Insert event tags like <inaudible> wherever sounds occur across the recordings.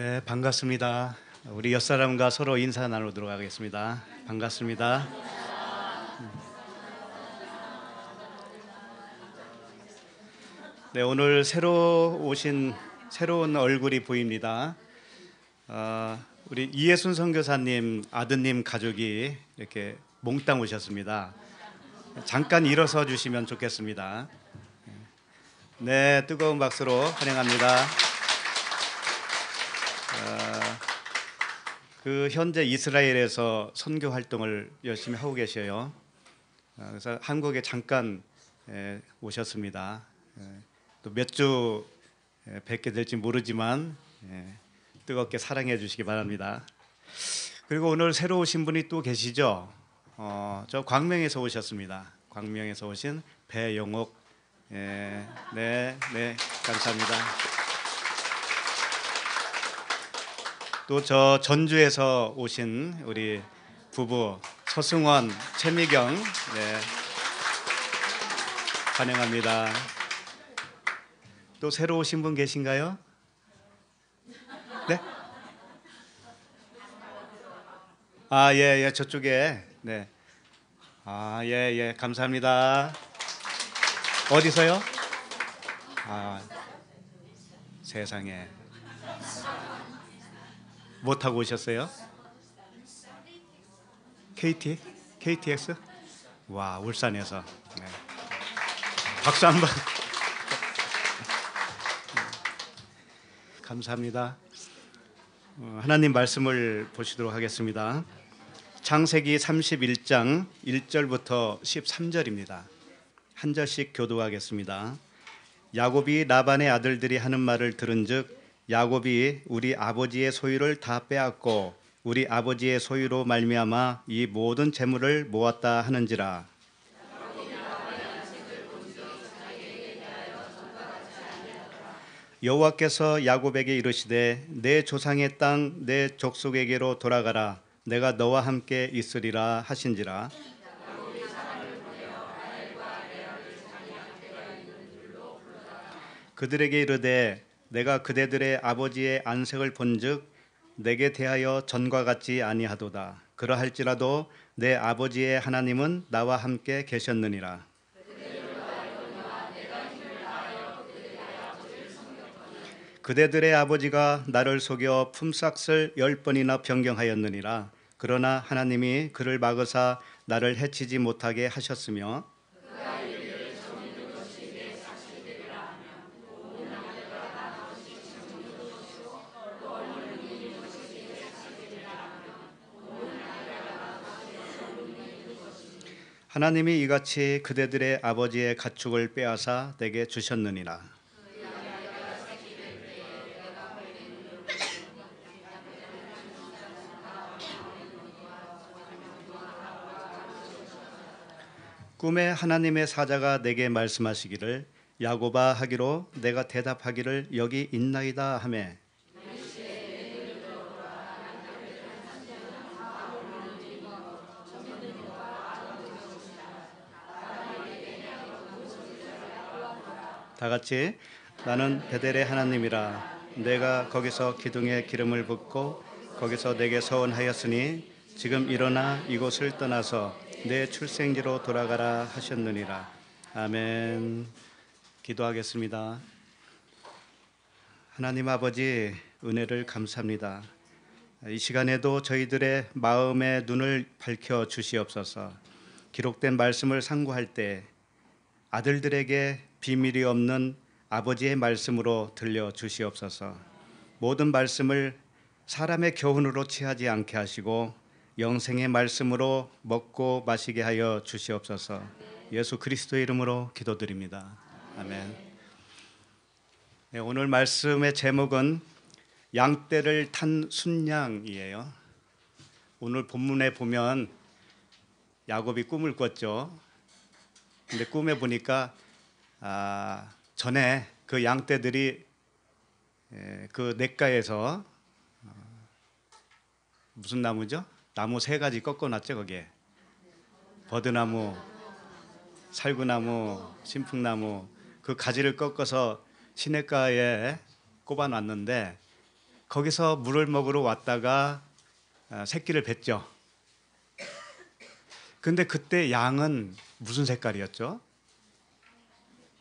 네, 반갑습니다. 우리 옆 사람과 서로 인사 나누도록 하겠습니다. 반갑습니다. 네, 오늘 새로 오신 새로운 얼굴이 보입니다. 어, 우리 이해순 선교사님 아드님 가족이 이렇게 몽땅 오셨습니다. 잠깐 일어서 주시면 좋겠습니다. 네, 뜨거운 박수로 환영합니다. 그 현재 이스라엘에서 선교 활동을 열심히 하고 계셔요. 아, 그래서 한국에 잠깐 오셨습니다. 또 몇 주 뵙게 될지 모르지만 뜨겁게 사랑해 주시기 바랍니다. 그리고 오늘 새로 오신 분이 또 계시죠? 어, 저 광명에서 오셨습니다. 광명에서 오신 배영옥. 네, 네, 네, 감사합니다. 또저 전주에서 오신 우리 부부 서승원, 최미경 네. 환영합니다. 또 새로 오신 분 계신가요? 네? 아, 예, 예, 저쪽에. 네. 아, 예, 예, 감사합니다. 어디서요? 아, 세상에. 뭐 타고 오셨어요? KT? KTX? 와 울산에서 네. 박수 한번 음, 감사합니다 어, 하나님 말씀을 보시도록 하겠습니다 창세기 31장 1절부터 13절입니다 한 절씩 교도하겠습니다 야곱이 라반의 아들들이 하는 말을 들은즉 야곱이 우리 아버지의 소유를 다 빼앗고 우리 아버지의 소유로 말미암아 이 모든 재물을 모았다 하는지라 여호와께서 야곱에게 이르시되 내 조상의 땅 내 족속에게로 돌아가라 내가 너와 함께 있으리라 하신지라 그들에게 이르되 내가 그대들의 아버지의 안색을 본즉 내게 대하여 전과 같지 아니하도다. 그러할지라도 내 아버지의 하나님은 나와 함께 계셨느니라. 그대들의 아버지가 나를 속여 품삯을 열 번이나 변경하였느니라. 그러나 하나님이 그를 막으사 나를 해치지 못하게 하셨으며 하나님이 이같이 그대들의 아버지의 가축을 빼앗아 내게 주셨느니라. 꿈에 하나님의 사자가 내게 말씀하시기를 야고바 하기로 내가 대답하기를 여기 있나이다 하매 다 같이 나는 베델의 하나님이라 내가 거기서 기둥에 기름을 붓고 거기서 내게 서원하였으니 지금 일어나 이곳을 떠나서 내 출생지로 돌아가라 하셨느니라 아멘 기도하겠습니다 하나님 아버지 은혜를 감사합니다 이 시간에도 저희들의 마음의 눈을 밝혀 주시옵소서 기록된 말씀을 상고할 때 아들들에게 비밀이 없는 아버지의 말씀으로 들려 주시옵소서. 모든 말씀을 사람의 교훈으로 취하지 않게 하시고 영생의 말씀으로 먹고 마시게 하여 주시옵소서. 예수 그리스도 이름으로 기도드립니다. 아멘. 네, 오늘 말씀의 제목은 양떼를 탄 순양이에요. 오늘 본문에 보면 야곱이 꿈을 꿨죠. 근데 꿈에 보니까 아, 전에 그 양떼들이 예, 그 냇가에서 어, 무슨 나무죠? 나무 세 가지 꺾어놨죠 거기에 버드나무, 살구나무, 신풍나무 그 가지를 꺾어서 시냇가에 꼽아놨는데 거기서 물을 먹으러 왔다가 아, 새끼를 뱉죠. 근데 그때 양은 무슨 색깔이었죠?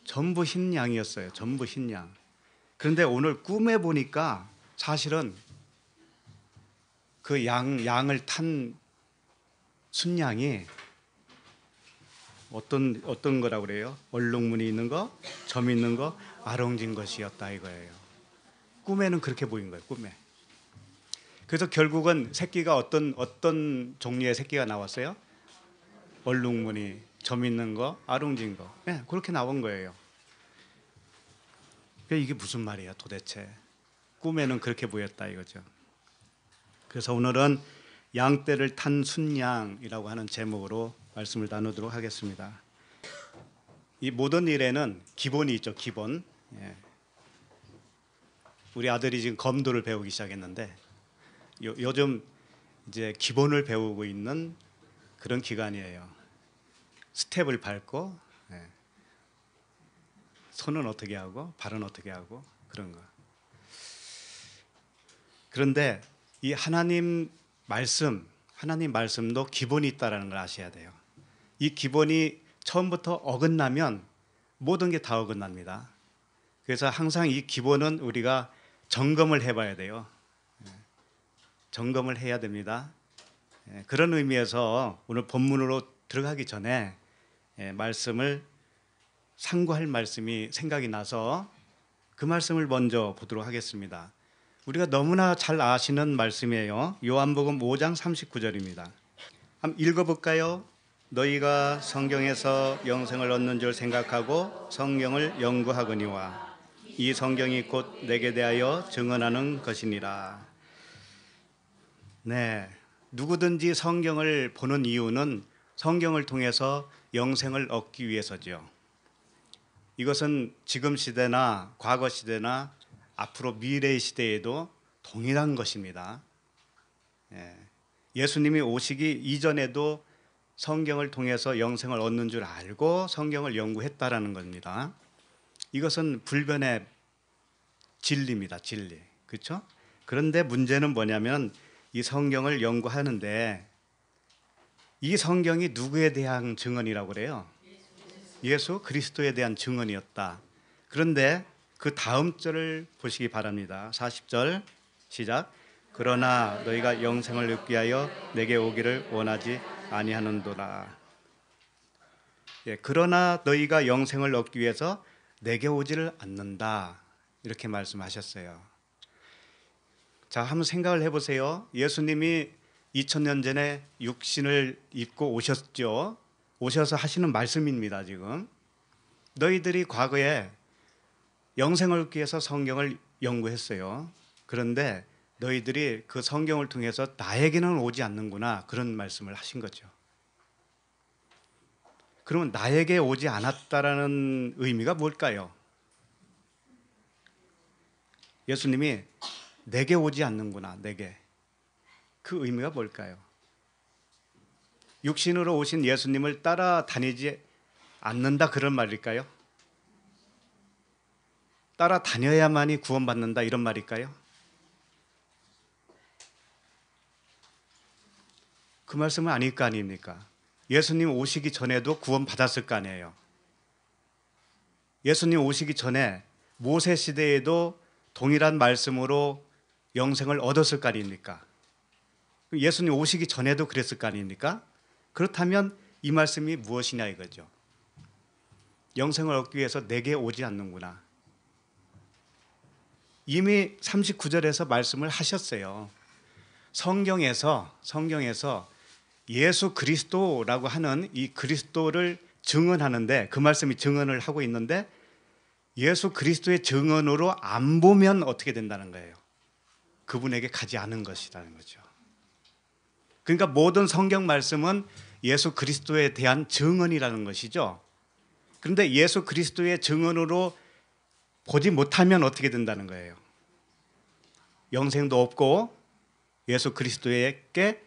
전부 흰 양이었어요. 전부 흰 양. 그런데 오늘 꿈에 보니까 사실은 그 양, 양을 탄 순양이 어떤 어떤 거라 그래요? 얼룩무늬 있는 거, 점 있는 거, 아롱진 것이었다 이거예요. 꿈에는 그렇게 보인 거예요. 꿈에. 그래서 결국은 새끼가 어떤 어떤 종류의 새끼가 나왔어요? 얼룩무늬 점 있는 거, 아룽진 거. 네, 그렇게 나온 거예요. 그 이게 무슨 말이야 도대체. 꿈에는 그렇게 보였다 이거죠. 그래서 오늘은 양떼를 탄 순양이라고 하는 제목으로 말씀을 나누도록 하겠습니다. 이 모든 일에는 기본이 있죠, 기본. 예. 우리 아들이 지금 검도를 배우기 시작했는데 요, 요즘 이제 기본을 배우고 있는 그런 기간이에요. 스텝을 밟고 네. 손은 어떻게 하고 발은 어떻게 하고 그런 거. 그런데 이 하나님 말씀, 하나님 말씀도 기본이 있다라는 걸 아셔야 돼요. 이 기본이 처음부터 어긋나면 모든 게 다 어긋납니다. 그래서 항상 이 기본은 우리가 점검을 해봐야 돼요. 예. 점검을 해야 됩니다. 예. 그런 의미에서 오늘 본문으로 들어가기 전에 예, 말씀을 상고할 말씀이 생각이 나서 그 말씀을 먼저 보도록 하겠습니다. 우리가 너무나 잘 아시는 말씀이에요. 요한복음 5장 39절입니다. 한번 읽어볼까요? 너희가 성경에서 영생을 얻는 줄 생각하고 성경을 연구하거니와 이 성경이 곧 내게 대하여 증언하는 것이니라. 네, 누구든지 성경을 보는 이유는 성경을 통해서 영생을 얻기 위해서죠. 이것은 지금 시대나 과거 시대나 앞으로 미래의 시대에도 동일한 것입니다. 예. 수님이 오시기 이전에도 성경을 통해서 영생을 얻는 줄 알고 성경을 연구했다라는 겁니다. 이것은 불변의 진리입니다. 진리. 그렇죠? 그런데 문제는 뭐냐면 이 성경을 연구하는데 이 성경이 누구에 대한 증언이라고 그래요? 예수 그리스도에 대한 증언이었다. 그런데 그 다음 절을 보시기 바랍니다. 40절 시작. 그러나 너희가 영생을 얻기 하여 내게 오기를 원하지 아니하는도라. 예, 그러나 너희가 영생을 얻기 위해서 내게 오지를 않는다. 이렇게 말씀하셨어요. 자, 한번 생각을 해보세요. 예수님이 2000년 전에 육신을 입고 오셨죠. 오셔서 하시는 말씀입니다, 지금. 너희들이 과거에 영생을 기 위해서 성경을 연구했어요. 그런데 너희들이 그 성경을 통해서 나에게는 오지 않는구나 그런 말씀을 하신 거죠. 그러면 나에게 오지 않았다라는 의미가 뭘까요? 예수님이 내게 오지 않는구나, 내게. 그 의미가 뭘까요? 육신으로 오신 예수님을 따라다니지 않는다 그런 말일까요? 따라다녀야만이 구원받는다 이런 말일까요? 그 말씀은 아닐 거 아닙니까? 예수님 오시기 전에도 구원받았을 거 아니에요. 예수님 오시기 전에 모세 시대에도 동일한 말씀으로 영생을 얻었을 거 아닙니까? 예수님 오시기 전에도 그랬을 거 아닙니까? 그렇다면 이 말씀이 무엇이냐 이거죠. 영생을 얻기 위해서 내게 오지 않는구나. 이미 39절에서 말씀을 하셨어요. 성경에서 성경에서 예수 그리스도라고 하는 이 그리스도를 증언하는데 그 말씀이 증언을 하고 있는데 예수 그리스도의 증언으로 안 보면 어떻게 된다는 거예요. 그분에게 가지 않은 것이라는 거죠. 그러니까 모든 성경 말씀은 예수 그리스도에 대한 증언이라는 것이죠. 그런데 예수 그리스도의 증언으로 보지 못하면 어떻게 된다는 거예요? 영생도 없고 예수 그리스도에게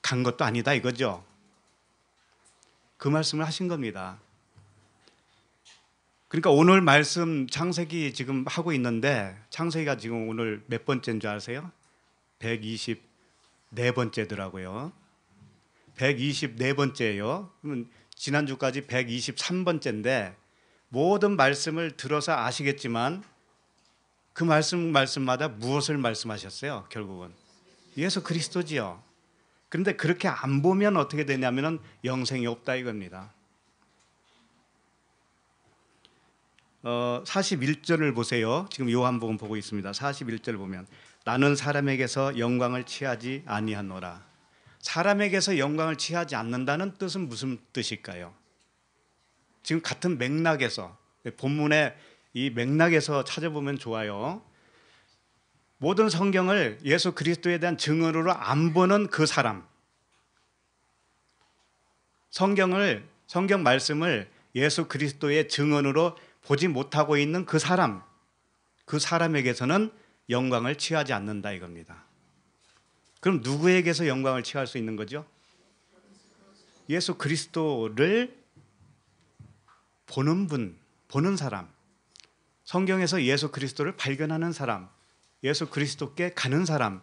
간 것도 아니다 이거죠. 그 말씀을 하신 겁니다. 그러니까 오늘 말씀 창세기 지금 하고 있는데 창세기가 지금 오늘 몇 번째인 줄 아세요? 120네 번째더라고요. 124번째예요. 그러면 지난주까지 123번째인데 모든 말씀을 들어서 아시겠지만 그 말씀 말씀마다 무엇을 말씀하셨어요? 결국은 예수 그리스도지요. 그런데 그렇게 안 보면 어떻게 되냐면은 영생이 없다 이겁니다. 어, 41절을 보세요. 지금 요한복음 보고 있습니다. 41절 보면 나는 사람에게서 영광을 취하지 아니하노라. 사람에게서 영광을 취하지 않는다는 뜻은 무슨 뜻일까요? 지금 같은 맥락에서 본문의 이 맥락에서 찾아보면 좋아요. 모든 성경을 예수 그리스도에 대한 증언으로 안 보는 그 사람. 성경을 성경 말씀을 예수 그리스도의 증언으로 보지 못하고 있는 그 사람. 그 사람에게서는 영광을 취하지 않는다 이겁니다. 그럼 누구에게서 영광을 취할 수 있는 거죠? 예수 그리스도를 보는 분, 보는 사람, 성경에서 예수 그리스도를 발견하는 사람, 예수 그리스도께 가는 사람,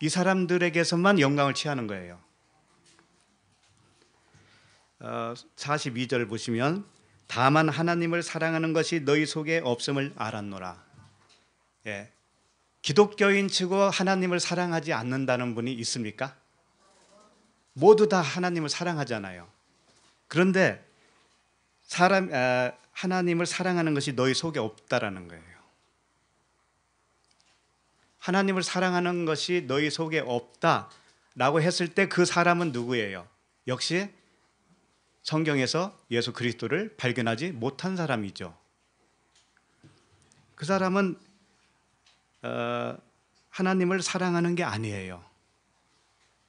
이 사람들에게서만 영광을 취하는 거예요. 42절 어, 보시면 다만 하나님을 사랑하는 것이 너희 속에 없음을 알았노라. 예, 기독교인 치고 하나님을 사랑하지 않는다는 분이 있습니까? 모두 다 하나님을 사랑하잖아요. 그런데 사람 아, 하나님을 사랑하는 것이 너희 속에 없다라는 거예요. 하나님을 사랑하는 것이 너희 속에 없다라고 했을 때 그 사람은 누구예요? 역시 성경에서 예수 그리스도를 발견하지 못한 사람이죠. 그 사람은 어, 하나님을 사랑하는 게 아니에요.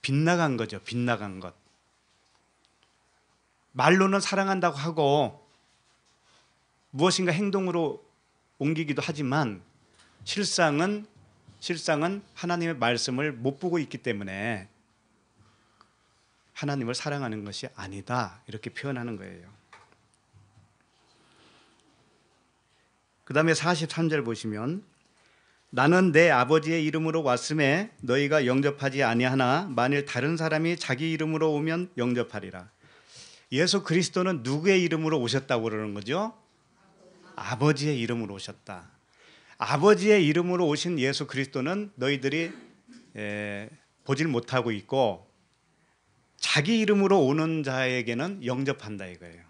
빗나간 거죠. 빗나간 것. 말로는 사랑한다고 하고 무엇인가 행동으로 옮기기도 하지만 실상은 실상은 하나님의 말씀을 못 보고 있기 때문에 하나님을 사랑하는 것이 아니다 이렇게 표현하는 거예요. 그 다음에 43절 보시면 나는 내 아버지의 이름으로 왔음에 너희가 영접하지 아니하나 만일 다른 사람이 자기 이름으로 오면 영접하리라. 예수 그리스도는 누구의 이름으로 오셨다고 그러는 거죠? 아버지의 이름으로 오셨다. 아버지의 이름으로 오신 예수 그리스도는 너희들이 에, 예, 보질 못하고 있고 자기 이름으로 오는 자에게는 영접한다 이거예요.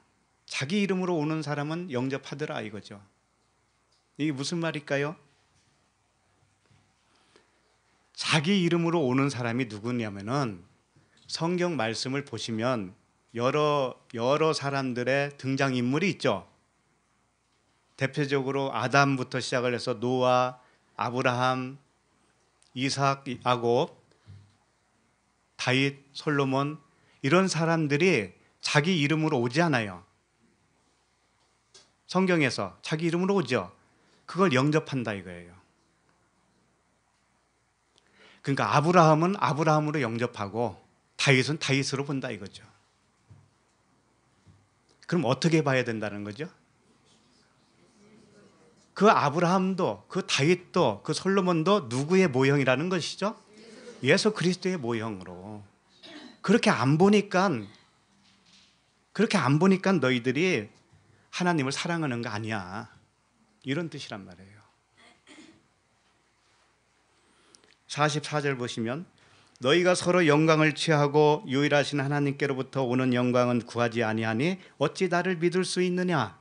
자기 이름으로 오는 사람은 영접하더라 이거죠. 이게 무슨 말일까요? 자기 이름으로 오는 사람이 누구냐면은 성경 말씀을 보시면 여러 여러 사람들의 등장 인물이 있죠. 대표적으로 아담부터 시작을 해서 노아, 아브라함, 이삭, 야곱, 다윗, 솔로몬 이런 사람들이 자기 이름으로 오지 않아요. 성경에서 자기 이름으로 오죠. 그걸 영접한다 이거예요. 그러니까 아브라함은 아브라함으로 영접하고 다윗은 다윗으로 본다 이거죠. 그럼 어떻게 봐야 된다는 거죠? 그 아브라함도 그 다윗도 그 솔로몬도 누구의 모형이라는 것이죠? 예수 그리스도의 모형으로 그렇게 안 보니까 그렇게 안 보니까 너희들이 하나님을 사랑하는 거 아니야 이런 뜻이란 말이에요. 44절 보시면 너희가 서로 영광을 취하고 유일하신 하나님께로부터 오는 영광은 구하지 아니하니 어찌 나를 믿을 수 있느냐?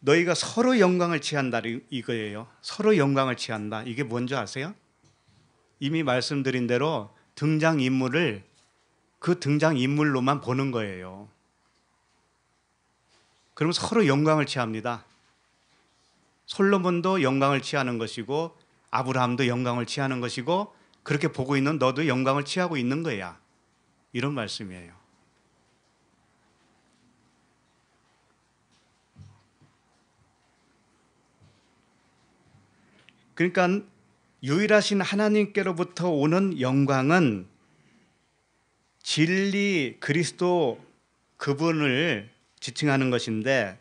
너희가 서로 영광을 취한다 이거예요. 서로 영광을 취한다. 이게 뭔지 아세요? 이미 말씀드린 대로 등장 인물을 그 등장 인물로만 보는 거예요. 그럼 서로 영광을 취합니다. 솔로몬도 영광을 취하는 것이고 아브라함도 영광을 취하는 것이고 그렇게 보고 있는 너도 영광을 취하고 있는 거야. 이런 말씀이에요. 그러니까 유일하신 하나님께로부터 오는 영광은 진리 그리스도 그분을 지칭하는 것인데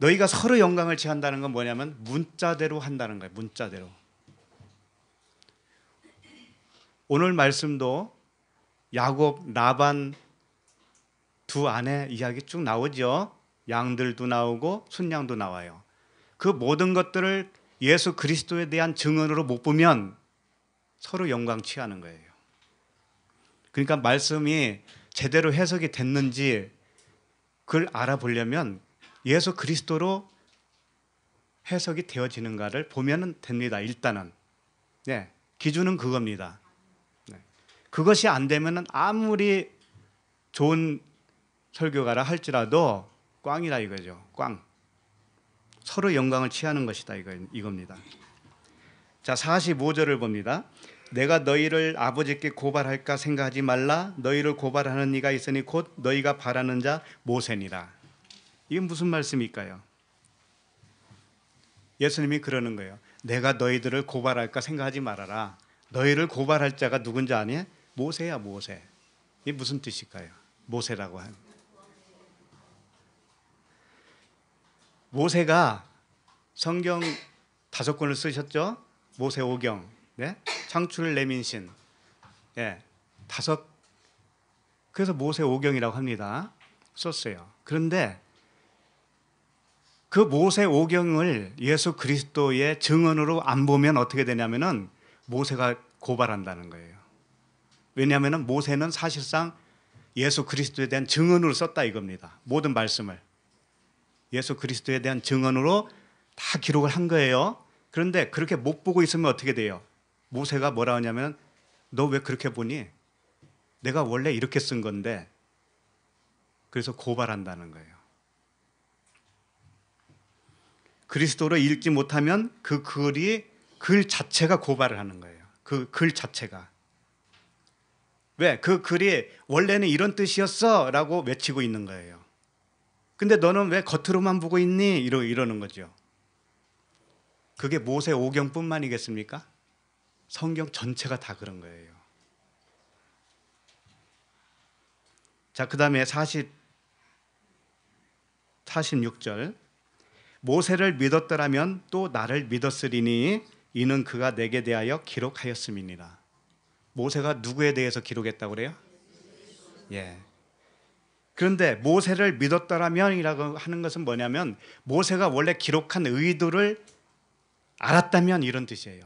너희가 서로 영광을 취한다는 건 뭐냐면 문자대로 한다는 거예요. 문자대로. 오늘 말씀도 야곱, 라반 두 아내 이야기 쭉 나오죠. 양들도 나오고 순양도 나와요. 그 모든 것들을 예수 그리스도에 대한 증언으로 못 보면 서로 영광 취하는 거예요. 그러니까 말씀이 제대로 해석이 됐는지 그걸 알아보려면 예수 그리스도로 해석이 되어지는가를 보면 됩니다. 일단은 네, 기준은 그겁니다. 네. 그것이 안되면 아무리 좋은 설교가라 할지라도 꽝이라 이거죠. 꽝. 서로 영광을 취하는 것이다 이거, 이겁니다. 자, 45절을 봅니다. 내가 너희를 아버지께 고발할까 생각하지 말라 너희를 고발하는 이가 있으니 곧 너희가 바라는 자 모세니라. 이게 무슨 말씀일까요? 예수님이 그러는 거예요. 내가 너희들을 고발할까 생각하지 말아라. 너희를 고발할 자가 누군지 아니? 모세야 모세. 이게 무슨 뜻일까요? 모세라고 한. 모세가 성경 다섯 권을 쓰셨죠? 모세 오경, 네? 창출 레민신, 예, 네. 다섯. 그래서 모세 오경이라고 합니다. 썼어요. 그런데 그 모세 오경을 예수 그리스도의 증언으로 안 보면 어떻게 되냐면은 모세가 고발한다는 거예요. 왜냐하면은 모세는 사실상 예수 그리스도에 대한 증언으로 썼다 이겁니다. 모든 말씀을 예수 그리스도에 대한 증언으로 다 기록을 한 거예요. 그런데 그렇게 못 보고 있으면 어떻게 돼요? 모세가 뭐라 하냐면 너 왜 그렇게 보니? 내가 원래 이렇게 쓴 건데 그래서 고발한다는 거예요. 그리스도로 읽지 못하면 그 글이 글 자체가 고발을 하는 거예요. 그 글 자체가. 왜? 그 글이 원래는 이런 뜻이었어 라고 외치고 있는 거예요. 근데 너는 왜 겉으로만 보고 있니? 이러, 이러는 거죠. 그게 모세 오경뿐만이겠습니까? 성경 전체가 다 그런 거예요. 자, 그 다음에 40, 46절. 모세를 믿었더라면 또 나를 믿었으리니 이는 그가 내게 대하여 기록하였음이니라. 모세가 누구에 대해서 기록했다고 그래요? 예. 그런데 모세를 믿었더라면이라고 하는 것은 뭐냐면 모세가 원래 기록한 의도를 알았다면 이런 뜻이에요.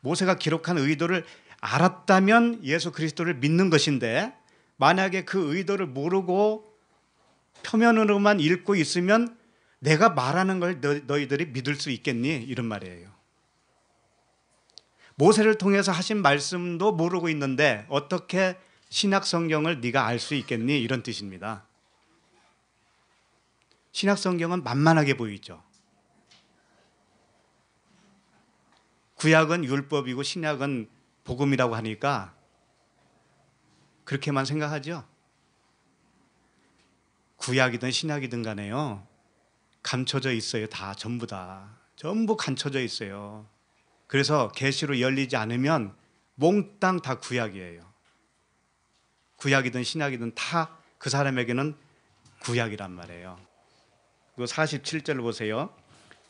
모세가 기록한 의도를 알았다면 예수 그리스도를 믿는 것인데 만약에 그 의도를 모르고 표면으로만 읽고 있으면 내가 말하는 걸 너, 희들이 믿을 수 있겠니? 이런 말이에요. 모세를 통해서 하신 말씀도 모르고 있는데 어떻게 신약 성경을 네가 알 수 있겠니? 이런 뜻입니다. 신약 성경은 만만하게 보이죠. 구약은 율법이고 신약은 복음이라고 하니까 그렇게만 생각하죠. 구약이든 신약이든 간에요. 감춰져 있어요. 다 전부 다. 전부 감춰져 있어요. 그래서 계시로 열리지 않으면 몽땅 다 구약이에요. 구약이든 신약이든 다 그 사람에게는 구약이란 말이에요. 그 47절을 보세요.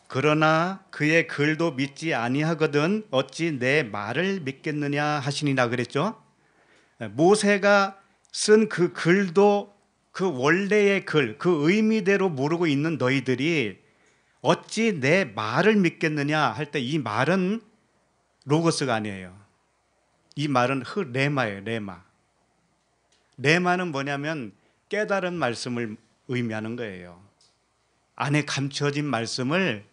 그러나 그의 글도 믿지 아니하거든 어찌 내 말을 믿겠느냐 하시니라 그랬죠. 모세가 쓴 그 글도 그 원래의 글, 그 의미대로 모르고 있는 너희들이 어찌 내 말을 믿겠느냐 할 때 이 말은 로고스가 아니에요. 이 말은 흐 레마예요. 레마. 레마는 뭐냐면 깨달은 말씀을 의미하는 거예요. 안에 감춰진 말씀을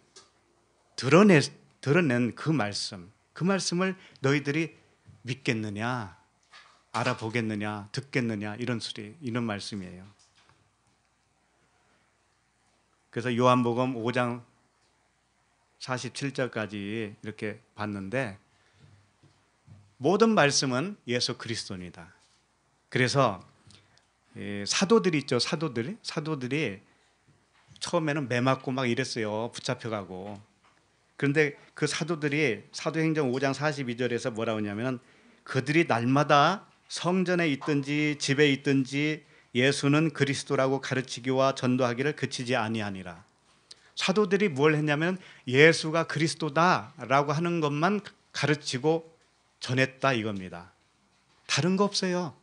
드러내, 드러낸 그 말씀, 그 말씀을 너희들이 믿겠느냐, 알아보겠느냐, 듣겠느냐 이런 소리, 이런 말씀이에요. 그래서 요한복음 5장 47절까지 이렇게 봤는데 모든 말씀은 예수 그리스도입니다. 그래서 예, 사도들이 있죠. 사도들 사도들이 처음에는 매 맞고 막 이랬어요. 붙잡혀가고. 그런데 그 사도들이 사도행전 5장 42절에서 뭐라고 하냐면 그들이 날마다 성전에 있든지 집에 있든지 예수는 그리스도라고 가르치기와 전도하기를 그치지 아니하니라. 사도들이 뭘 했냐면 예수가 그리스도다라고 하는 것만 가르치고 전했다 이겁니다. 다른 거 없어요.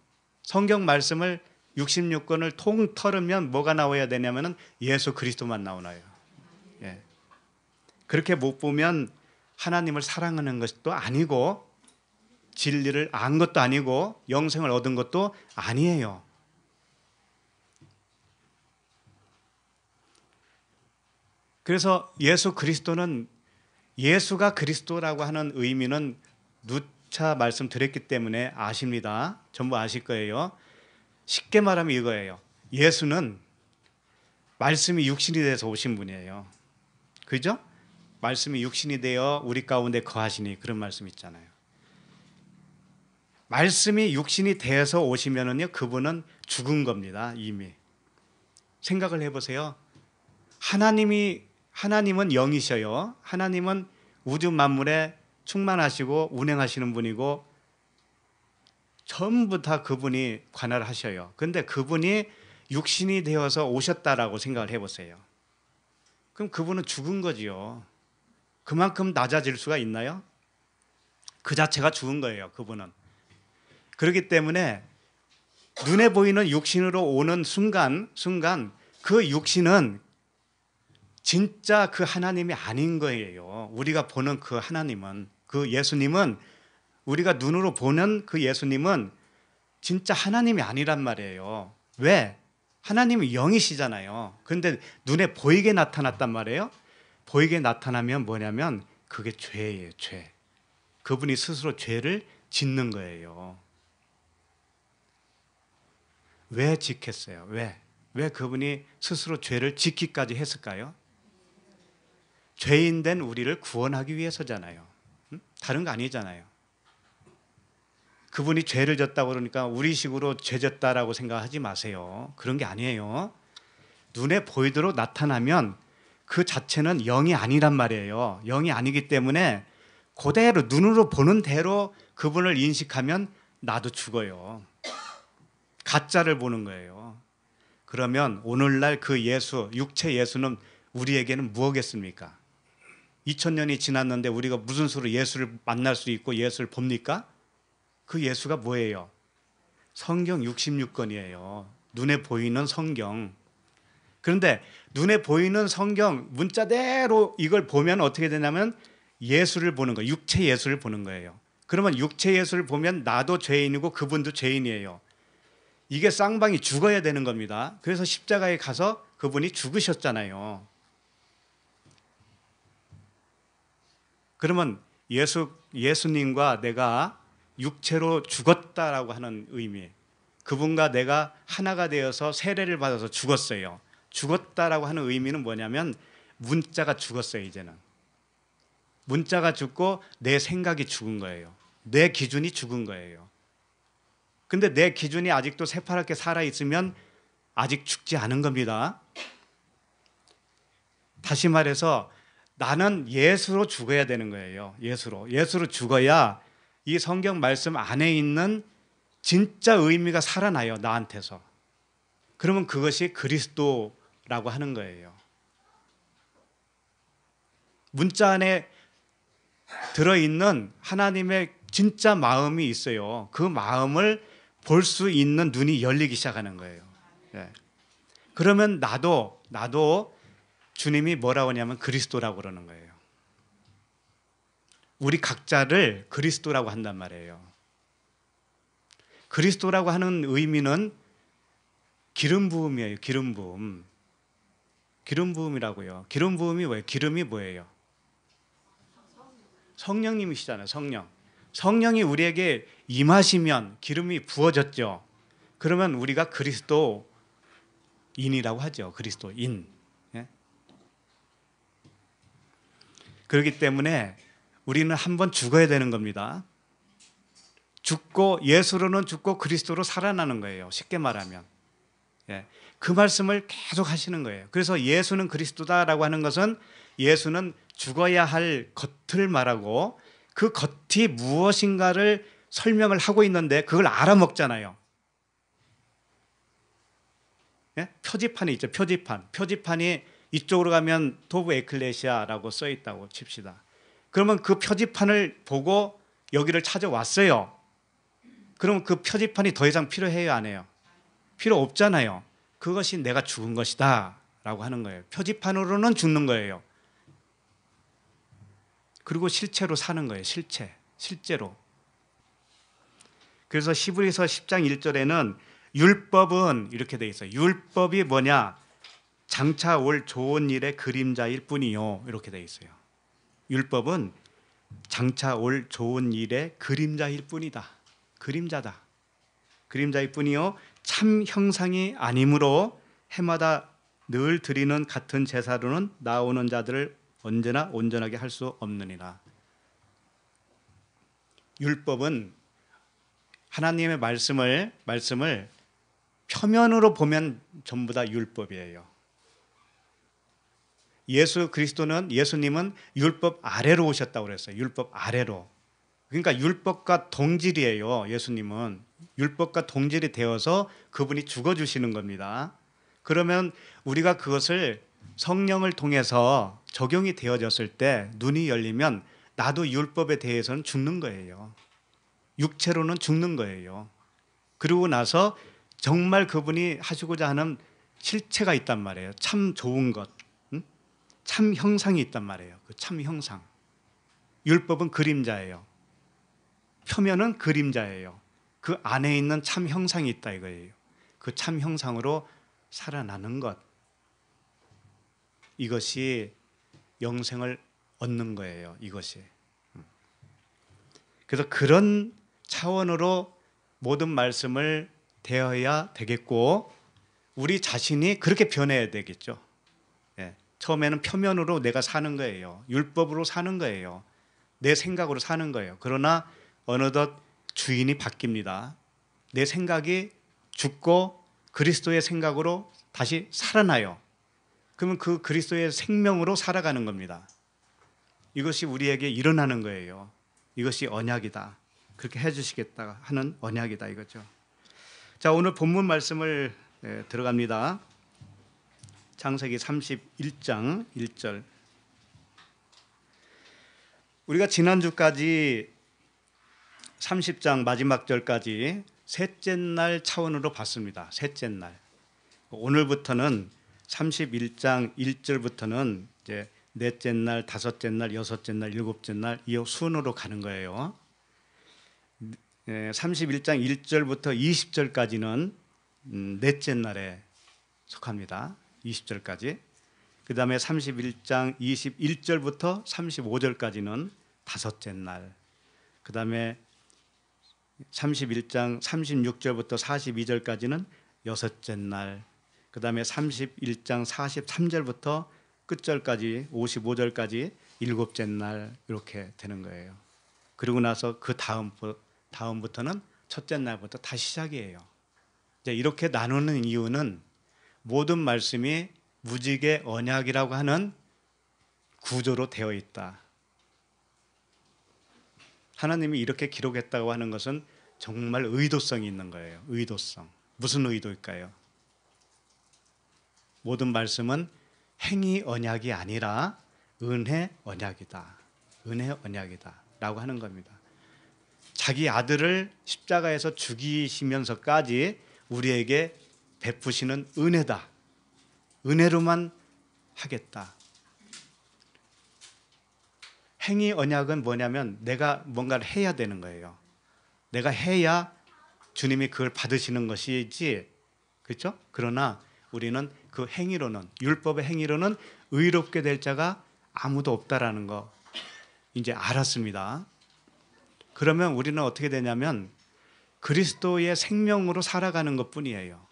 성경 말씀을 66권을 통털으면 뭐가 나와야 되냐면은 예수 그리스도만 나오나요. 예. 그렇게 못 보면 하나님을 사랑하는 것도 아니고 진리를 안 것도 아니고 영생을 얻은 것도 아니에요. 그래서 예수 그리스도는 예수가 그리스도라고 하는 의미는 누차 말씀드렸기 때문에 아십니다. 전부 아실 거예요. 쉽게 말하면 이거예요. 예수는 말씀이 육신이 돼서 오신 분이에요. 그죠? 말씀이 육신이 되어 우리 가운데 거하시니 그런 말씀 있잖아요. 말씀이 육신이 돼서 오시면은요 그분은 죽은 겁니다 이미 생각을 해보세요 하나님이 하나님은 영이셔요. 하나님은 우주 만물에 충만하시고 운행하시는 분이고 전부 다 그분이 관할하셔요. 근데 그분이 육신이 되어서 오셨다라고 생각을 해보세요. 그럼 그분은 죽은 거지요. 그만큼 낮아질 수가 있나요? 그 자체가 죽은 거예요. 그분은. 그렇기 때문에 눈에 보이는 육신으로 오는 순간 순간 그 육신은 진짜 그 하나님이 아닌 거예요. 우리가 보는 그 하나님은 그 예수님은 우리가 눈으로 보는 그 예수님은 진짜 하나님이 아니란 말이에요. 왜? 하나님이 영이시잖아요. 근데 눈에 보이게 나타났단 말이에요. 보이게 나타나면 뭐냐면 그게 죄예요, 죄. 그분이 스스로 죄를 짓는 거예요. 왜 지켰어요? 왜? 왜 그분이 스스로 죄를 짓기까지 했을까요? 죄인된 우리를 구원하기 위해서잖아요. 다른 거 아니잖아요. 그분이 죄를 졌다고 그러니까 우리식으로 죄 졌다라고 생각하지 마세요. 그런 게 아니에요. 눈에 보이도록 나타나면 그 자체는 영이 아니란 말이에요. 영이 아니기 때문에 그대로 눈으로 보는 대로 그분을 인식하면 나도 죽어요. 가짜를 보는 거예요. 그러면 오늘날 그 예수, 육체 예수는 우리에게는 무엇겠습니까? 2000년이 지났는데 우리가 무슨 수로 예수를 만날 수 있고 예수를 봅니까? 그 예수가 뭐예요? 성경 66권이에요. 눈에 보이는 성경. 그런데 눈에 보이는 성경 문자대로 이걸 보면 어떻게 되냐면 예수를 보는 거예요. 육체 예수를 보는 거예요. 그러면 육체 예수를 보면 나도 죄인이고 그분도 죄인이에요. 이게 쌍방이 죽어야 되는 겁니다. 그래서 십자가에 가서 그분이 죽으셨잖아요. 그러면 예수 예수님과 내가 육체로 죽었다라고 하는 의미. 그분과 내가 하나가 되어서 세례를 받아서 죽었어요. 죽었다라고 하는 의미는 뭐냐면 문자가 죽었어요, 이제는. 문자가 죽고 내 생각이 죽은 거예요. 내 기준이 죽은 거예요. 근데 내 기준이 아직도 새파랗게 살아 있으면 아직 죽지 않은 겁니다. 다시 말해서 나는 예수로 죽어야 되는 거예요. 예수로. 예수로 죽어야 이 성경 말씀 안에 있는 진짜 의미가 살아나요. 나한테서. 그러면 그것이 그리스도라고 하는 거예요. 문자 안에 들어있는 하나님의 진짜 마음이 있어요. 그 마음을 볼 수 있는 눈이 열리기 시작하는 거예요. 네. 그러면 나도, 나도 주님이 뭐라고 하냐면 그리스도라고 그러는 거예요. 우리 각자를 그리스도라고 한단 말이에요. 그리스도라고 하는 의미는 기름 부음이에요. 기름 부음. 기름 부음이라고요. 기름 부음이 뭐예요? 기름이 뭐예요? 성령님이시잖아요. 성령. 성령이 우리에게 임하시면 기름이 부어졌죠. 그러면 우리가 그리스도인이라고 하죠. 그리스도인. 그렇기 때문에 우리는 한 번 죽어야 되는 겁니다. 죽고 예수로는 죽고 그리스도로 살아나는 거예요. 쉽게 말하면. 예. 그 말씀을 계속 하시는 거예요. 그래서 예수는 그리스도다라고 하는 것은 예수는 죽어야 할 것을 말하고 그 겉이 무엇인가를 설명을 하고 있는데 그걸 알아먹잖아요. 예? 표지판이 있죠. 표지판. 표지판이 이쪽으로 가면 도브 에클레시아라고 써 있다고 칩시다. 그러면 그 표지판을 보고 여기를 찾아왔어요. 그럼 그 표지판이 더 이상 필요해요, 안 해요? 필요 없잖아요. 그것이 내가 죽은 것이다. 라고 하는 거예요. 표지판으로는 죽는 거예요. 그리고 실체로 사는 거예요. 실체. 실제로. 그래서 시브리서 10장 1절에는 율법은 이렇게 돼 있어요. 율법이 뭐냐? 장차 올 좋은 일의 그림자일 뿐이요. 이렇게 되어 있어요. 율법은 장차 올 좋은 일의 그림자일 뿐이다. 그림자다. 그림자일 뿐이요. 참 형상이 아니므로 해마다 늘 드리는 같은 제사로는 나오는 자들을 언제나 온전하게 할 수 없느니라. 율법은 하나님의 말씀을 말씀을 표면으로 보면 전부 다 율법이에요. 예수 그리스도는 예수님은 율법 아래로 오셨다고 그랬어요. 율법 아래로. 그러니까 율법과 동질이에요. 예수님은 율법과 동질이 되어서 그분이 죽어 주시는 겁니다. 그러면 우리가 그것을 성령을 통해서 적용이 되어졌을 때 눈이 열리면 나도 율법에 대해서는 죽는 거예요. 육체로는 죽는 거예요. 그리고 나서 정말 그분이 하시고자 하는 실체가 있단 말이에요. 참 좋은 것, 참 형상이 있단 말이에요. 그 참 형상. 율법은 그림자예요. 표면은 그림자예요. 그 안에 있는 참 형상이 있다 이거예요. 그 참 형상으로 살아나는 것. 이것이 영생을 얻는 거예요. 이것이. 그래서 그런 차원으로 모든 말씀을 되어야 되겠고 우리 자신이 그렇게 변해야 되겠죠. 처음에는 표면으로 내가 사는 거예요. 율법으로 사는 거예요. 내 생각으로 사는 거예요. 그러나 어느덧 주인이 바뀝니다. 내 생각이 죽고 그리스도의 생각으로 다시 살아나요. 그러면 그 그리스도의 생명으로 살아가는 겁니다. 이것이 우리에게 일어나는 거예요. 이것이 언약이다. 그렇게 해주시겠다 하는 언약이다 이거죠. 자 오늘 본문 말씀을 네, 들어갑니다. 창세기 31장 1절 우리가 지난주까지 30장 마지막 절까지 셋째 날 차원으로 봤습니다. 셋째 날. 오늘부터는 31장 1절부터는 이제 넷째 날, 다섯째 날, 여섯째 날, 일곱째 날이 순으로 가는 거예요. 31장 예, 1절부터 20절까지는 음, 넷째 날에 속합니다. 20절까지 그 다음에 31장 21절부터 35절까지는 다섯째 날. 그 다음에 31장 36절부터 42절까지는 여섯째 날. 그 다음에 31장 43절부터 끝절까지 55절까지 일곱째 날 이렇게 되는 거예요. 그리고 나서 그 다음 다음부터는 첫째 날부터 다시 시작이에요. 이제 이렇게 나누는 이유는 모든 말씀이 무지개 언약이라고 하는 구조로 되어 있다. 하나님이 이렇게 기록했다고 하는 것은 정말 의도성이 있는 거예요. 의도성. 무슨 의도일까요? 모든 말씀은 행위 언약이 아니라 은혜 언약이다. 은혜 언약이다. 라고 하는 겁니다. 자기 아들을 십자가에서 죽이시면서까지 우리에게 베푸시는 은혜다. 은혜로만 하겠다. 행위 언약은 뭐냐면 내가 뭔가를 해야 되는 거예요. 내가 해야 주님이 그걸 받으시는 것이지. 그렇죠? 그러나 우리는 그 행위로는 율법의 행위로는 의롭게 될 자가 아무도 없다라는 거 이제 알았습니다. 그러면 우리는 어떻게 되냐면 그리스도의 생명으로 살아가는 것뿐이에요.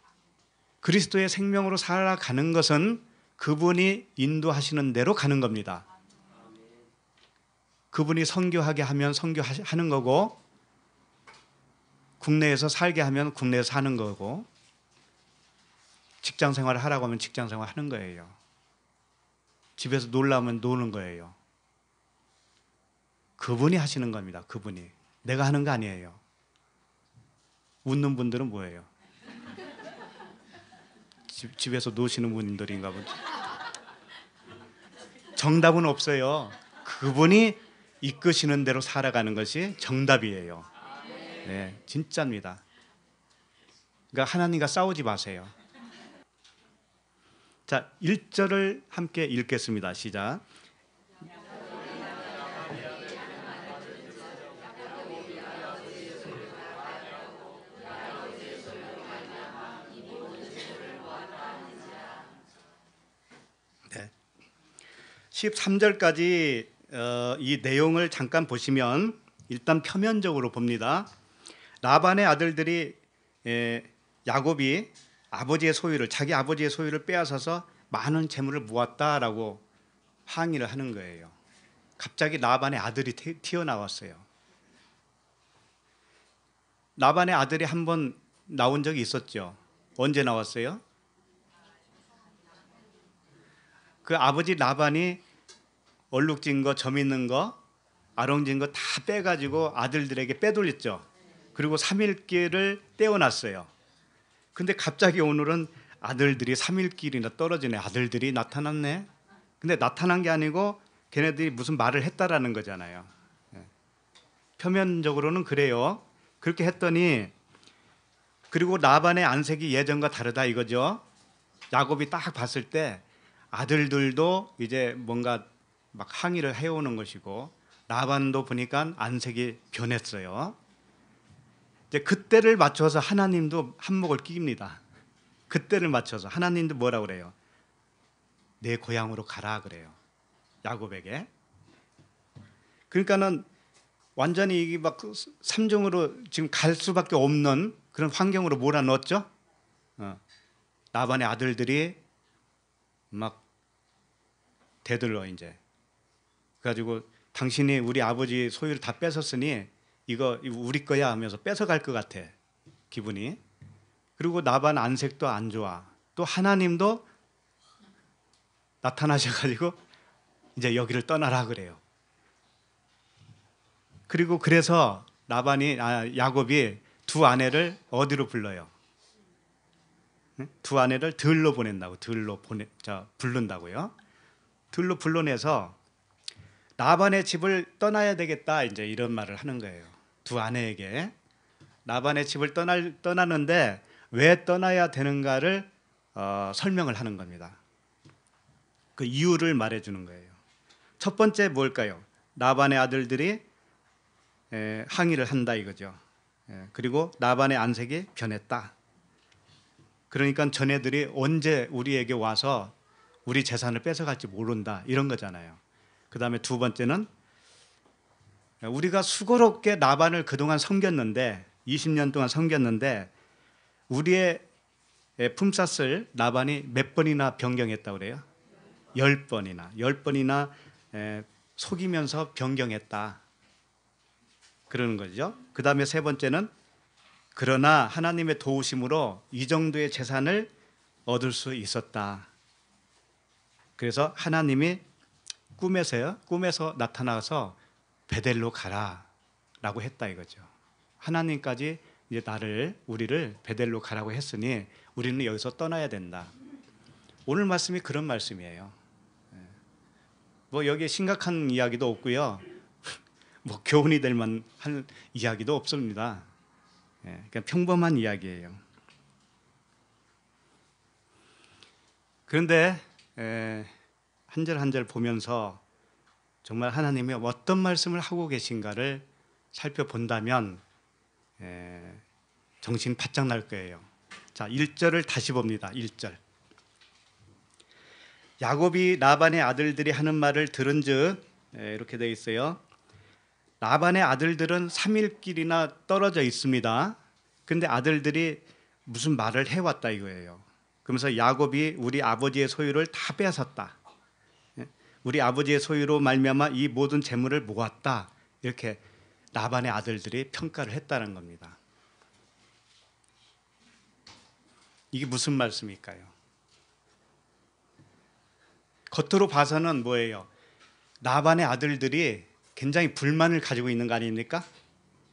그리스도의 생명으로 살아가는 것은 그분이 인도하시는 대로 가는 겁니다. 그분이 선교하게 하면 선교하는 거고 국내에서 살게 하면 국내에서 사는 거고 직장 생활을 하라고 하면 직장 생활 하는 거예요. 집에서 놀라면 노는 거예요. 그분이 하시는 겁니다. 그분이. 내가 하는 거 아니에요. 웃는 분들은 뭐예요? 집, 집에서 노시는 분들인가 보죠. 정답은 없어요. 그분이 이끄시는 대로 살아가는 것이 정답이에요. 네, 진짜입니다. 그러니까 하나님과 싸우지 마세요. 자, 1절을 함께 읽겠습니다. 시작. 13절까지 어, 이 내용을 잠깐 보시면 일단 표면적으로 봅니다. 라반의 아들들이 에, 예, 야곱이 아버지의 소유를 자기 아버지의 소유를 빼앗아서 많은 재물을 모았다라고 항의를 하는 거예요. 갑자기 라반의 아들이 튀어나왔어요. 라반의 아들이 한번 나온 적이 있었죠. 언제 나왔어요? 그 아버지 라반이 얼룩진 거, 점 있는 거, 아롱진 거 다 빼가지고 아들들에게 빼돌렸죠. 그리고 3일길을 떼어놨어요. 근데 갑자기 오늘은 아들들이 3일길이나 떨어지네. 아들들이 나타났네. 근데 나타난 게 아니고 걔네들이 무슨 말을 했다라는 거잖아요. 예. 표면적으로는 그래요. 그렇게 했더니 그리고 나반의 안색이 예전과 다르다 이거죠. 야곱이 딱 봤을 때 아들들도 이제 뭔가 막 항의를 해오는 것이고 라반도 보니까 안색이 변했어요. 이제 그때를 맞춰서 하나님도 한몫을 끼입니다. 그때를 맞춰서 하나님도 뭐라 그래요? 내 고향으로 가라 그래요. 야곱에게. 그러니까는 완전히 이게 막 그 삼정으로 지금 갈 수밖에 없는 그런 환경으로 몰아넣었죠. 어. 나반의 아들들이 막 대들러 이제 그래 가지고 당신이 우리 아버지 소유를 다 뺏었으니 이거 우리 거야 하면서 뺏어갈 것 같아 기분이 그리고 나반 안색도 안 좋아 또 하나님도 나타나셔가지고 이제 여기를 떠나라 그래요 그리고 그래서 나반이 아, 야곱이 두 아내를 어디로 불러요 두 아내를 들로 보낸다고 들로 보내 자 부른다고요 들로 불러내서 나반의 집을 떠나야 되겠다 이제 이런 말을 하는 거예요. 두 아내에게 나반의 집을 떠날 떠나는데 왜 떠나야 되는가를 어, 설명을 하는 겁니다. 그 이유를 말해주는 거예요. 첫 번째 뭘까요? 나반의 아들들이 에, 항의를 한다 이거죠. 에, 예, 그리고 나반의 안색이 변했다. 그러니까 전애들이 언제 우리에게 와서 우리 재산을 뺏어갈지 모른다 이런 거잖아요. 그 다음에 두 번째는 우리가 수고롭게 나반을 그동안 섬겼는데 20년 동안 섬겼는데 우리의 품삯을 나반이 몇 번이나 변경했다고 그래요? 열 번이나 열 번이나 속이면서 변경했다 그러는 거죠. 그 다음에 세 번째는 그러나 하나님의 도우심으로 이 정도의 재산을 얻을 수 있었다. 그래서 하나님이 꿈에서요. 꿈에서 나타나서 베델로 가라라고 했다 이거죠. 하나님까지 이제 나를 우리를 베델로 가라고 했으니 우리는 여기서 떠나야 된다. 오늘 말씀이 그런 말씀이에요. 예. 뭐 여기에 심각한 이야기도 없고요. <laughs> 뭐 교훈이 될 만한 이야기도 없습니다. 예, 그냥 평범한 이야기예요. 그런데 예, 한절한절 보면서 정말 하나님이 어떤 말씀을 하고 계신가를 살펴본다면 에, 예, 정신 바짝 날 거예요. 자, 1절을 다시 봅니다. 1절. 야곱이 라반의 아들들이 하는 말을 들은즉 예, 이렇게 되어 있어요. 라반의 아들들은 3일 길이나 떨어져 있습니다. 근데 아들들이 무슨 말을 해왔다 이거예요. 그러면서 야곱이 우리 아버지의 소유를 다 빼앗았다. 우리 아버지의 소유로 말미암아 이 모든 재물을 모았다. 이렇게 라반의 아들들이 평가를 했다는 겁니다. 이게 무슨 말씀일까요? 겉으로 봐서는 뭐예요? 라반의 아들들이 굉장히 불만을 가지고 있는 거 아닙니까?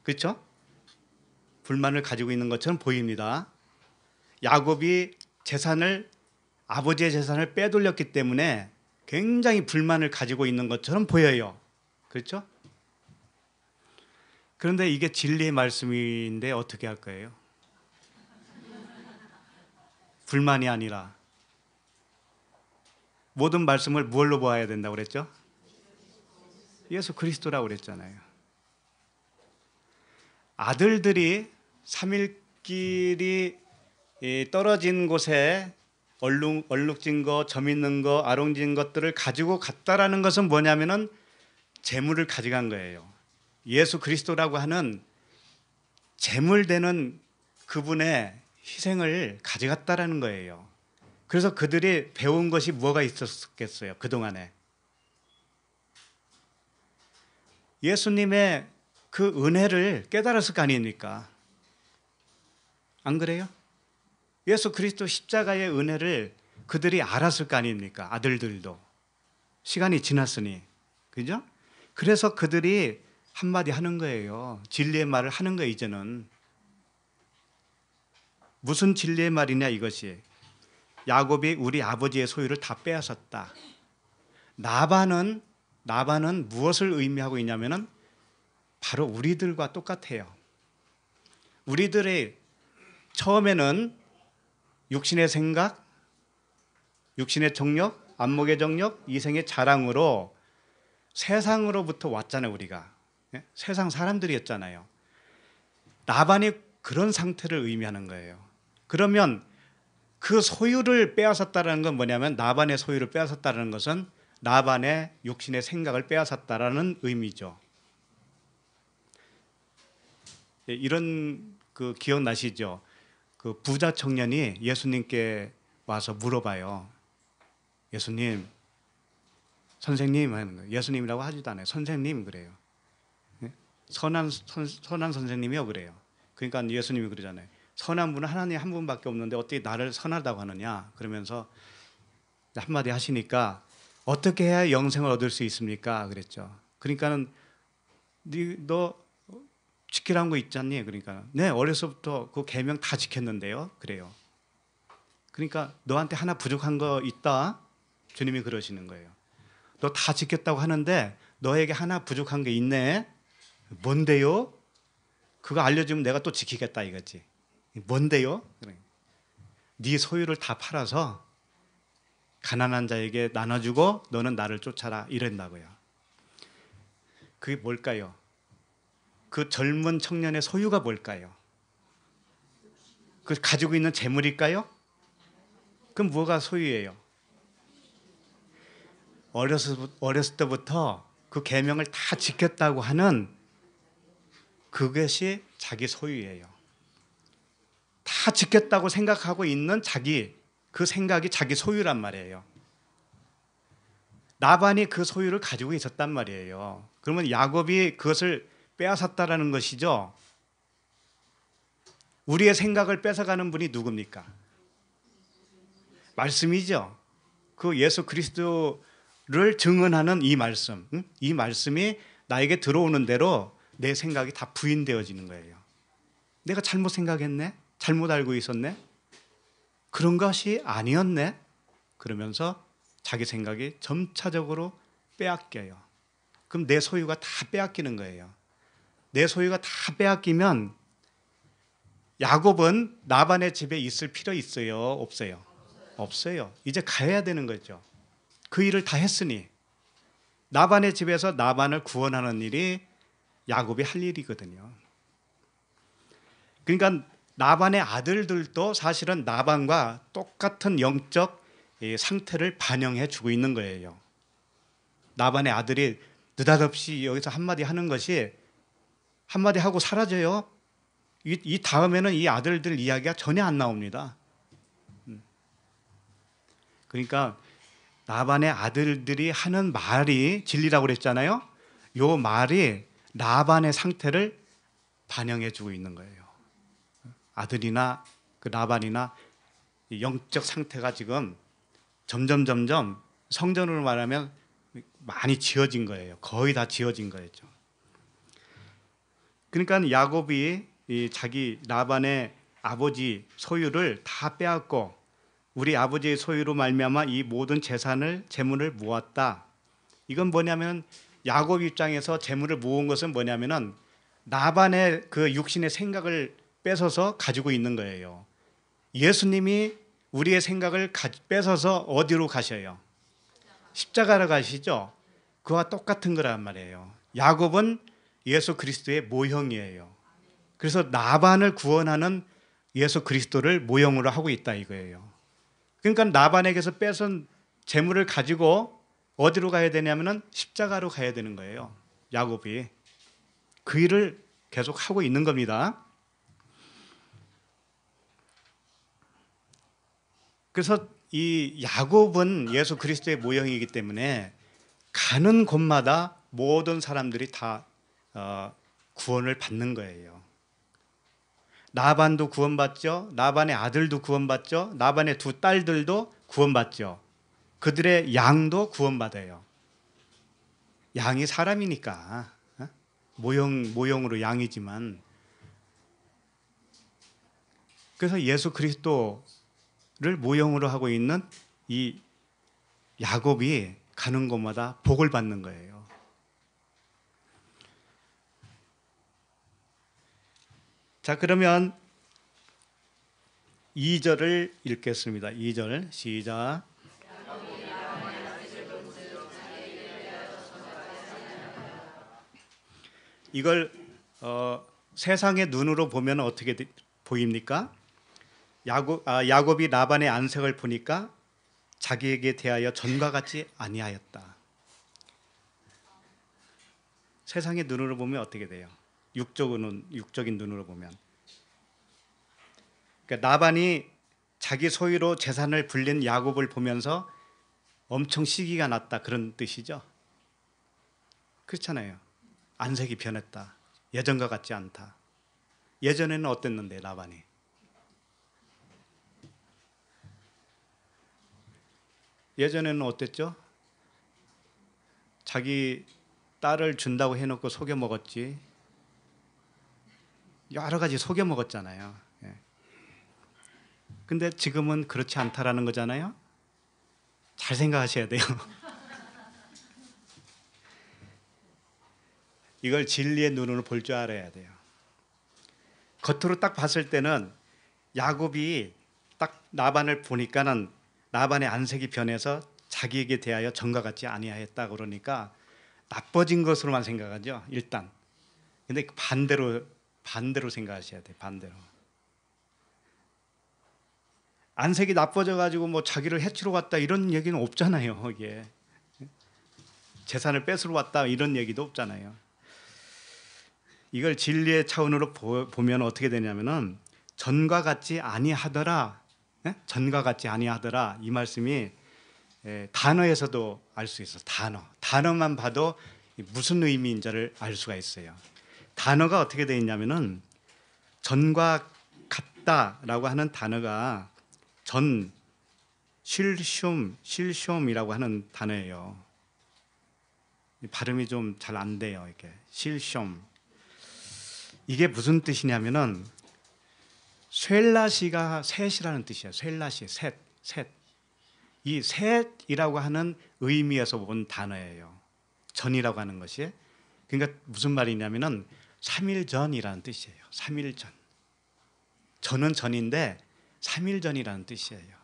그렇죠? 불만을 가지고 있는 것처럼 보입니다. 야곱이 재산을 아버지의 재산을 빼돌렸기 때문에 굉장히 불만을 가지고 있는 것처럼 보여요. 그렇죠? 그런데 이게 진리의 말씀인데 어떻게 할 거예요? 불만이 아니라 모든 말씀을 무얼로 보아야 된다고 그랬죠? 예수 그리스도라고 그랬잖아요. 아들들이 삼일길이 떨어진 곳에 얼룩, 얼룩진 거, 점 있는 거, 아롱진 것들을 가지고 갔다라는 것은 뭐냐면은 재물을 가져간 거예요. 예수 그리스도라고 하는 재물 되는 그분의 희생을 가져갔다라는 거예요. 그래서 그들이 배운 것이 뭐가 있었겠어요, 그동안에. 예수님의 그 은혜를 깨달았을 거 아닙니까? 안 그래요? 예수 그리스도 십자가의 은혜를 그들이 알았을 거 아닙니까? 아들들도. 시간이 지났으니. 그죠? 그래서 그들이 한마디 하는 거예요. 진리의 말을 하는 거예요, 이제는. 무슨 진리의 말이냐, 이것이. 야곱이 우리 아버지의 소유를 다 빼앗았다. 나반은 나반은 무엇을 의미하고 있냐면은 바로 우리들과 똑같아요. 우리들의 처음에는 육신의 생각, 육신의 정력, 안목의 정력, 이생의 자랑으로 세상으로부터 왔잖아요, 우리가. 예? 세상 사람들이었잖아요. 나반이 그런 상태를 의미하는 거예요. 그러면 그 소유를 빼앗았다는 건 뭐냐면 나반의 소유를 빼앗았다는 것은 나반의 육신의 생각을 빼앗았다라는 의미죠. 예, 이런 그 기억나시죠? 그 부자 청년이 예수님께 와서 물어봐요. 예수님, 선생님 하는 거예요. 예수님이라고 하지도 않아요. 선생님 그래요. 예? 선한 선, 선한 선생님이요 그래요. 그러니까 예수님이 그러잖아요. 선한 분은 하나님 한 분밖에 없는데 어떻게 나를 선하다고 하느냐 그러면서 한마디 하시니까 어떻게 해야 영생을 얻을 수 있습니까 그랬죠. 그러니까는 너 지키라는 거 있잖니? 그러니까 네 어려서부터 그 계명 다 지켰는데요. 그래요. 그러니까 너한테 하나 부족한 거 있다. 주님이 그러시는 거예요. 너 다 지켰다고 하는데 너에게 하나 부족한 게 있네. 뭔데요? 그거 알려주면 내가 또 지키겠다 이거지. 뭔데요? 네 소유를 다 팔아서 가난한 자에게 나눠주고 너는 나를 쫓아라 이랬다고요. 그게 뭘까요? 그 젊은 청년의 소유가 뭘까요? 그 가지고 있는 재물일까요? 그럼 뭐가 소유예요? 어렸을, 어렸을 때부터 그 계명을 다 지켰다고 하는 그것이 자기 소유예요. 다 지켰다고 생각하고 있는 자기 그 생각이 자기 소유란 말이에요. 나반이 그 소유를 가지고 있었단 말이에요. 그러면 야곱이 그것을 빼앗았다라는 것이죠. 우리의 생각을 뺏어가는 분이 누굽니까? 말씀이죠. 그 예수 그리스도를 증언하는 이 말씀, 이 말씀이 나에게 들어오는 대로 내 생각이 다 부인되어지는 거예요. 내가 잘못 생각했네? 잘못 알고 있었네? 그런 것이 아니었네? 그러면서 자기 생각이 점차적으로 빼앗겨요. 그럼 내 소유가 다 빼앗기는 거예요. 내 소유가 다 빼앗기면 야곱은 나반의 집에 있을 필요 있어요? 없어요? 없어요. 이제 가야 되는 거죠. 그 일을 다 했으니 나반의 집에서 나반을 구원하는 일이 야곱이 할 일이거든요. 그러니까 나반의 아들들도 사실은 나반과 똑같은 영적 상태를 반영해 주고 있는 거예요. 나반의 아들이 느닷없이 여기서 한마디 하는 것이 한마디 하고 사라져요. 이, 이 다음에는 이 아들들 이야기가 전혀 안 나옵니다. 음. 그러니까 라반의 아들들이 하는 말이 진리라고 그랬잖아요. 요 말이 라반의 상태를 반영해 주고 있는 거예요. 아들이나 그 라반이나 영적 상태가 지금 점점 점점 성전으로 말하면 많이 지어진 거예요. 거의 다 지어진 거였죠. 그러니까 야곱이 자기 라반의 아버지 소유를 다 빼앗고 우리 아버지의 소유로 말미암아 이 모든 재산을 재물을 모았다. 이건 뭐냐면 야곱 입장에서 재물을 모은 것은 뭐냐면은 나반의 그 육신의 생각을 뺏어서 가지고 있는 거예요. 예수님이 우리의 생각을 뺏어서 어디로 가셔요? 십자가로 가시죠. 그와 똑같은 거란 말이에요. 야곱은 예수 그리스도의 모형이에요. 그래서 나반을 구원하는 예수 그리스도를 모형으로 하고 있다 이거예요. 그러니까 나반에게서 뺏은 재물을 가지고 어디로 가야 되냐면은 십자가로 가야 되는 거예요. 야곱이 그 일을 계속 하고 있는 겁니다. 그래서 이 야곱은 예수 그리스도의 모형이기 때문에 가는 곳마다 모든 사람들이 다 어, 구원을 받는 거예요. 나반도 구원받죠. 나반의 아들도 구원받죠. 나반의 두 딸들도 구원받죠. 그들의 양도 구원받아요. 양이 사람이니까 어? 모형 모형으로 양이지만 그래서 예수 그리스도를 모형으로 하고 있는 이 야곱이 가는 곳마다 복을 받는 거예요. 자, 그러면 2절을 읽겠습니다. 2절 시작. 이걸 어, 세상의 눈으로 보면 어떻게 보입니까? 야곱, 아, 야곱이 라반의 안색을 보니까 자기에게 대하여 전과 같이 아니하였다. 세상의 눈으로 보면 어떻게 돼요? 육적은 육적인 눈으로 보면 그러니까 나반이 자기 소유로 재산을 불린 야곱을 보면서 엄청 시기가 났다 그런 뜻이죠. 그렇잖아요. 안색이 변했다. 예전과 같지 않다. 예전에는 어땠는데 라반이? 예전에는 어땠죠? 자기 딸을 준다고 해놓고 속여 먹었지. 여러 가지 속여 먹었잖아요. 예. 근데 지금은 그렇지 않다라는 거잖아요. 잘 생각하셔야 돼요. <laughs> 이걸 진리의 눈으로 볼 줄 알아야 돼요. 겉으로 딱 봤을 때는 야곱이 딱 나반을 보니까는 나반의 안색이 변해서 자기에게 대하여 전과 같지 아니하였다 그러니까 나빠진 것으로만 생각하죠 일단. 근데 반대로 반대로 생각하셔야 돼. 반대로. 안색이 나빠져 가지고 뭐 자기를 해치러 왔다 이런 얘기는 없잖아요. 이게 재산을 뺏으러 왔다 이런 얘기도 없잖아요. 이걸 진리의 차원으로 보면 어떻게 되냐면은 전과 같지 아니하더라. 예? 전과 같지 아니하더라 이 말씀이 예, 단어에서도 알 수 있어. 단어 단어만 봐도 무슨 의미인지를 알 수가 있어요. 단어가 어떻게 되어 있냐면은 전과 같다라고 하는 단어가 전 실슘 실슘이라고 하는 단어예요. 발음이 좀 잘 안 돼요. 이게 실슘 이게 무슨 뜻이냐면은 셀라시가 셋이라는 뜻이에요 셀라시 셋, 셋. 이 셋이라고 하는 의미에서 본 단어예요. 전이라고 하는 것이. 그러니까 무슨 말이냐면은 3일 전이라는 뜻이에요. 3일 전. 저는 전인데 3일 전이라는 뜻이에요.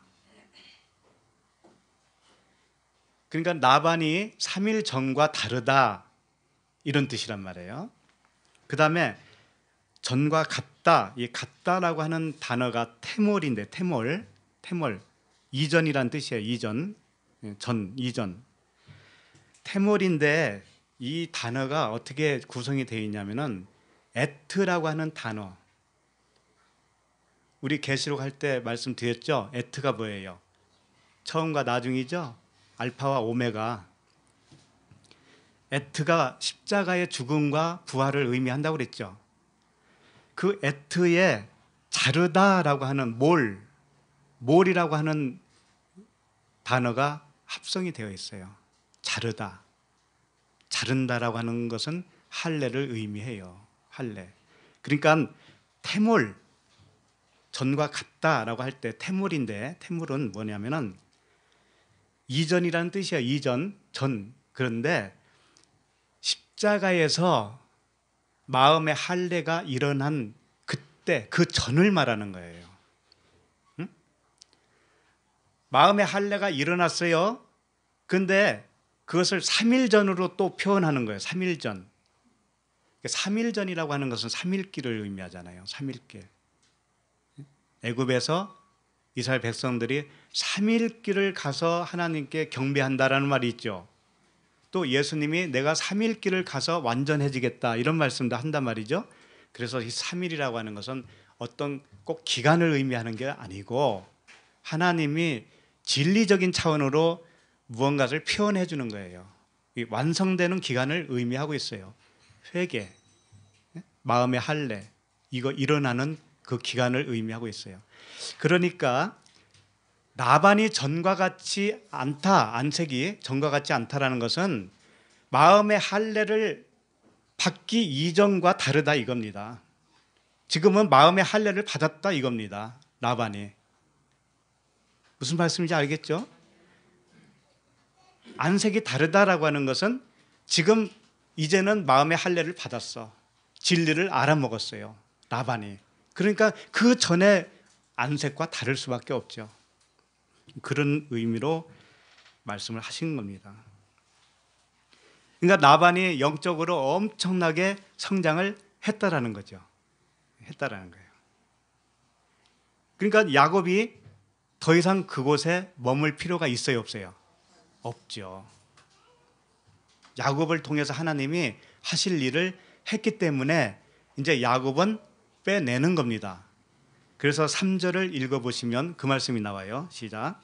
그러니까 나반이 3일 전과 다르다 이런 뜻이란 말이에요. 그 다음에 전과 같다 이 같다라고 하는 단어가 태몰인데 태몰 태몰 이전이란 뜻이에요. 이전 예, 전 이전 태몰인데 이 단어가 어떻게 구성이 되어 있냐면은 에트라고 하는 단어. 우리 계시록 할 때 말씀드렸죠. 에트가 뭐예요? 처음과 나중이죠. 알파와 오메가. 에트가 십자가의 죽음과 부활을 의미한다고 그랬죠. 그 에트의 자르다라고 하는 몰, 몰이라고 하는 단어가 합성이 되어 있어요. 자르다. 자른다라고 하는 것은 할례를 의미해요. 할례. 그러니까 태물 전과 같다라고 할 때 태물인데 태물은 뭐냐면은 이전이라는 뜻이야. 이전, 전. 그런데 십자가에서 마음의 할례가 일어난 그때 그 전을 말하는 거예요. 응? 마음의 할례가 일어났어요. 근데 그것을 3일 전으로 또 표현하는 거예요. 3일 전. 3일 그러니까 전이라고 하는 것은 3일 길을 의미하잖아요. 3일 길. 애굽에서 이스라엘 백성들이 3일 길을 가서 하나님께 경배한다라는 말이 있죠. 또 예수님이 내가 3일 길을 가서 완전해지겠다 이런 말씀도 한단 말이죠. 그래서 이 3일이라고 하는 것은 어떤 꼭 기간을 의미하는 게 아니고 하나님이 진리적인 차원으로 무언가를 표현해 주는 거예요. 완성되는 기간을 의미하고 있어요. 회개, 예? 마음의 할례, 이거 일어나는 그 기간을 의미하고 있어요. 그러니까 라반이 전과 같이 않다, 안색이 전과 같지 않다라는 것은 마음의 할례를 받기 이전과 다르다 이겁니다. 지금은 마음의 할례를 받았다 이겁니다. 라반이 무슨 말씀인지 알겠죠? 안색이 다르다라고 하는 것은 지금 이제는 마음의 할례를 받았어. 진리를 알아먹었어요. 라반이. 그러니까 그 전에 안색과 다를 수밖에 없죠. 그런 의미로 말씀을 하신 겁니다. 그러니까 나반이 영적으로 엄청나게 성장을 했다라는 거죠. 했다라는 거예요. 그러니까 야곱이 더 이상 그곳에 머물 필요가 있어요, 없어요? 없죠. 야곱을 통해서 하나님이 하실 일을 했기 때문에 이제 야곱은 빼내는 겁니다. 그래서 3절을 읽어 보시면 그 말씀이 나와요. 시작.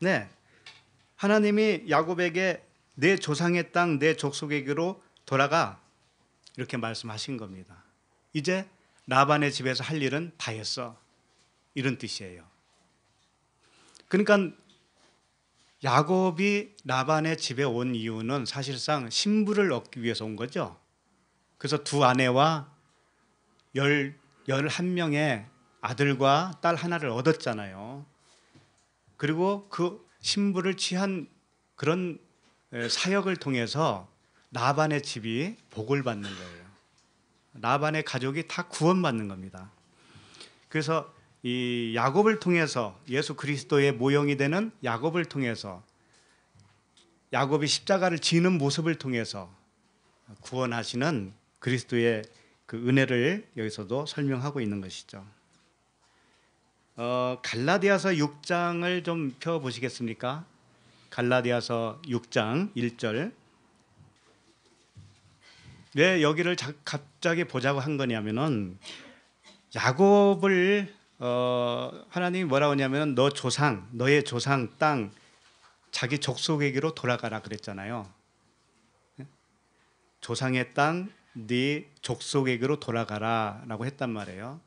네. 하나님이 야곱에게 내 조상의 땅, 내 족속에게로 돌아가 이렇게 말씀하신 겁니다. 이제 라반의 집에서 할 일은 다 했어. 이런 뜻이에요. 그러니까 야곱이 라반의 집에 온 이유는 사실상 신부를 얻기 위해서 온 거죠. 그래서 두 아내와 열, 열한 명의 아들과 딸 하나를 얻었잖아요. 그리고 그 신부를 취한 그런 사역을 통해서 라반의 집이 복을 받는 거예요. 라반의 가족이 다 구원받는 겁니다. 그래서 이 야곱을 통해서 예수 그리스도의 모형이 되는 야곱을 통해서 야곱이 십자가를 지는 모습을 통해서 구원하시는 그리스도의 그 은혜를 여기서도 설명하고 있는 것이죠. 어, 갈라디아서 6장을 좀 펴 보시겠습니까? 갈라디아서 6장 1절 왜 여기를 자, 갑자기 보자고 한 거냐면은 야곱을 어, 하나님이 뭐라고 하냐면 너 조상, 너의 조상 땅 자기 족속에게로 돌아가라 그랬잖아요. 예? 조상의 땅, 네 족속에게로 돌아가라라고 했단 말이에요.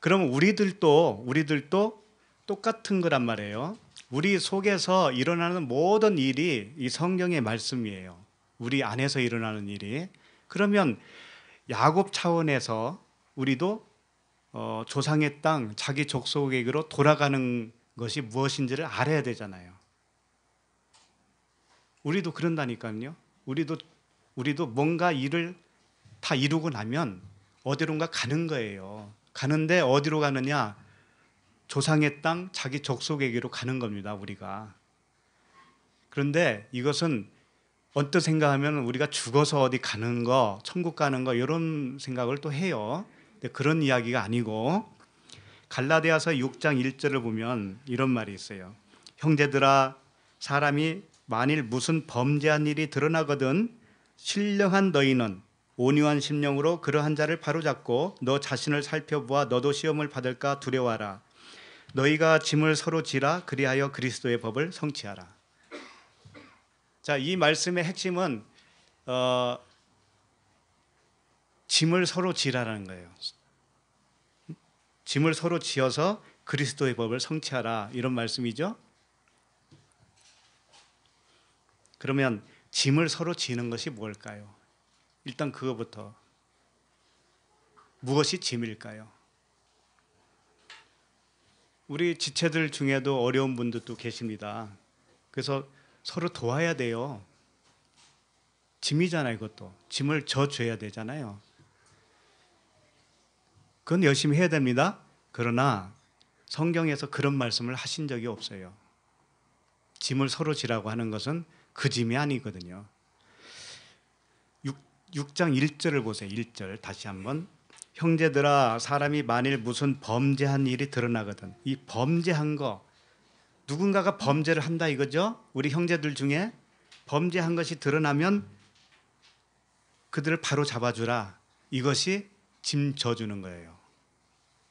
그럼 우리들도 우리들도 똑같은 거란 말이에요. 우리 속에서 일어나는 모든 일이 이 성경의 말씀이에요. 우리 안에서 일어나는 일이 그러면 야곱 차원에서 우리도 어, 조상의 땅, 자기 족속에게로 돌아가는 것이 무엇인지를 알아야 되잖아요. 우리도 그런다니까요. 우리도 우리도 뭔가 일을 다 이루고 나면 어디론가 가는 거예요. 가는데 어디로 가느냐? 조상의 땅, 자기 족속에게로 가는 겁니다. 우리가. 그런데 이것은 언뜻 생각하면 우리가 죽어서 어디 가는 거, 천국 가는 거 이런 생각을 또 해요. 근데 그런 이야기가 아니고 갈라디아서 6장 1절을 보면 이런 말이 있어요. 형제들아 사람이 만일 무슨 범죄한 일이 드러나거든 신령한 너희는 온유한 심령으로 그러한 자를 바로잡고 너 자신을 살펴보아 너도 시험을 받을까 두려워하라. 너희가 짐을 서로 지라 그리하여 그리스도의 법을 성취하라. 자, 이 말씀의 핵심은 어, 짐을 서로 지라라는 거예요. 짐을 서로 지어서 그리스도의 법을 성취하라 이런 말씀이죠. 그러면 짐을 서로 지는 것이 뭘까요? 일단 그거부터 무엇이 짐일까요? 우리 지체들 중에도 어려운 분들도 계십니다. 그래서 서로 도와야 돼요. 짐이잖아요, 이것도. 짐을 져줘야 되잖아요. 그건 열심히 해야 됩니다. 그러나 성경에서 그런 말씀을 하신 적이 없어요. 짐을 서로 지라고 하는 것은 그 짐이 아니거든요. 6, 6장 1절을 보세요. 1절 다시 한번 형제들아 사람이 만일 무슨 범죄한 일이 드러나거든 이 범죄한 거 누군가가 범죄를 한다 이거죠. 우리 형제들 중에 범죄한 것이 드러나면 그들을 바로 잡아주라. 이것이 짐 져주는 거예요.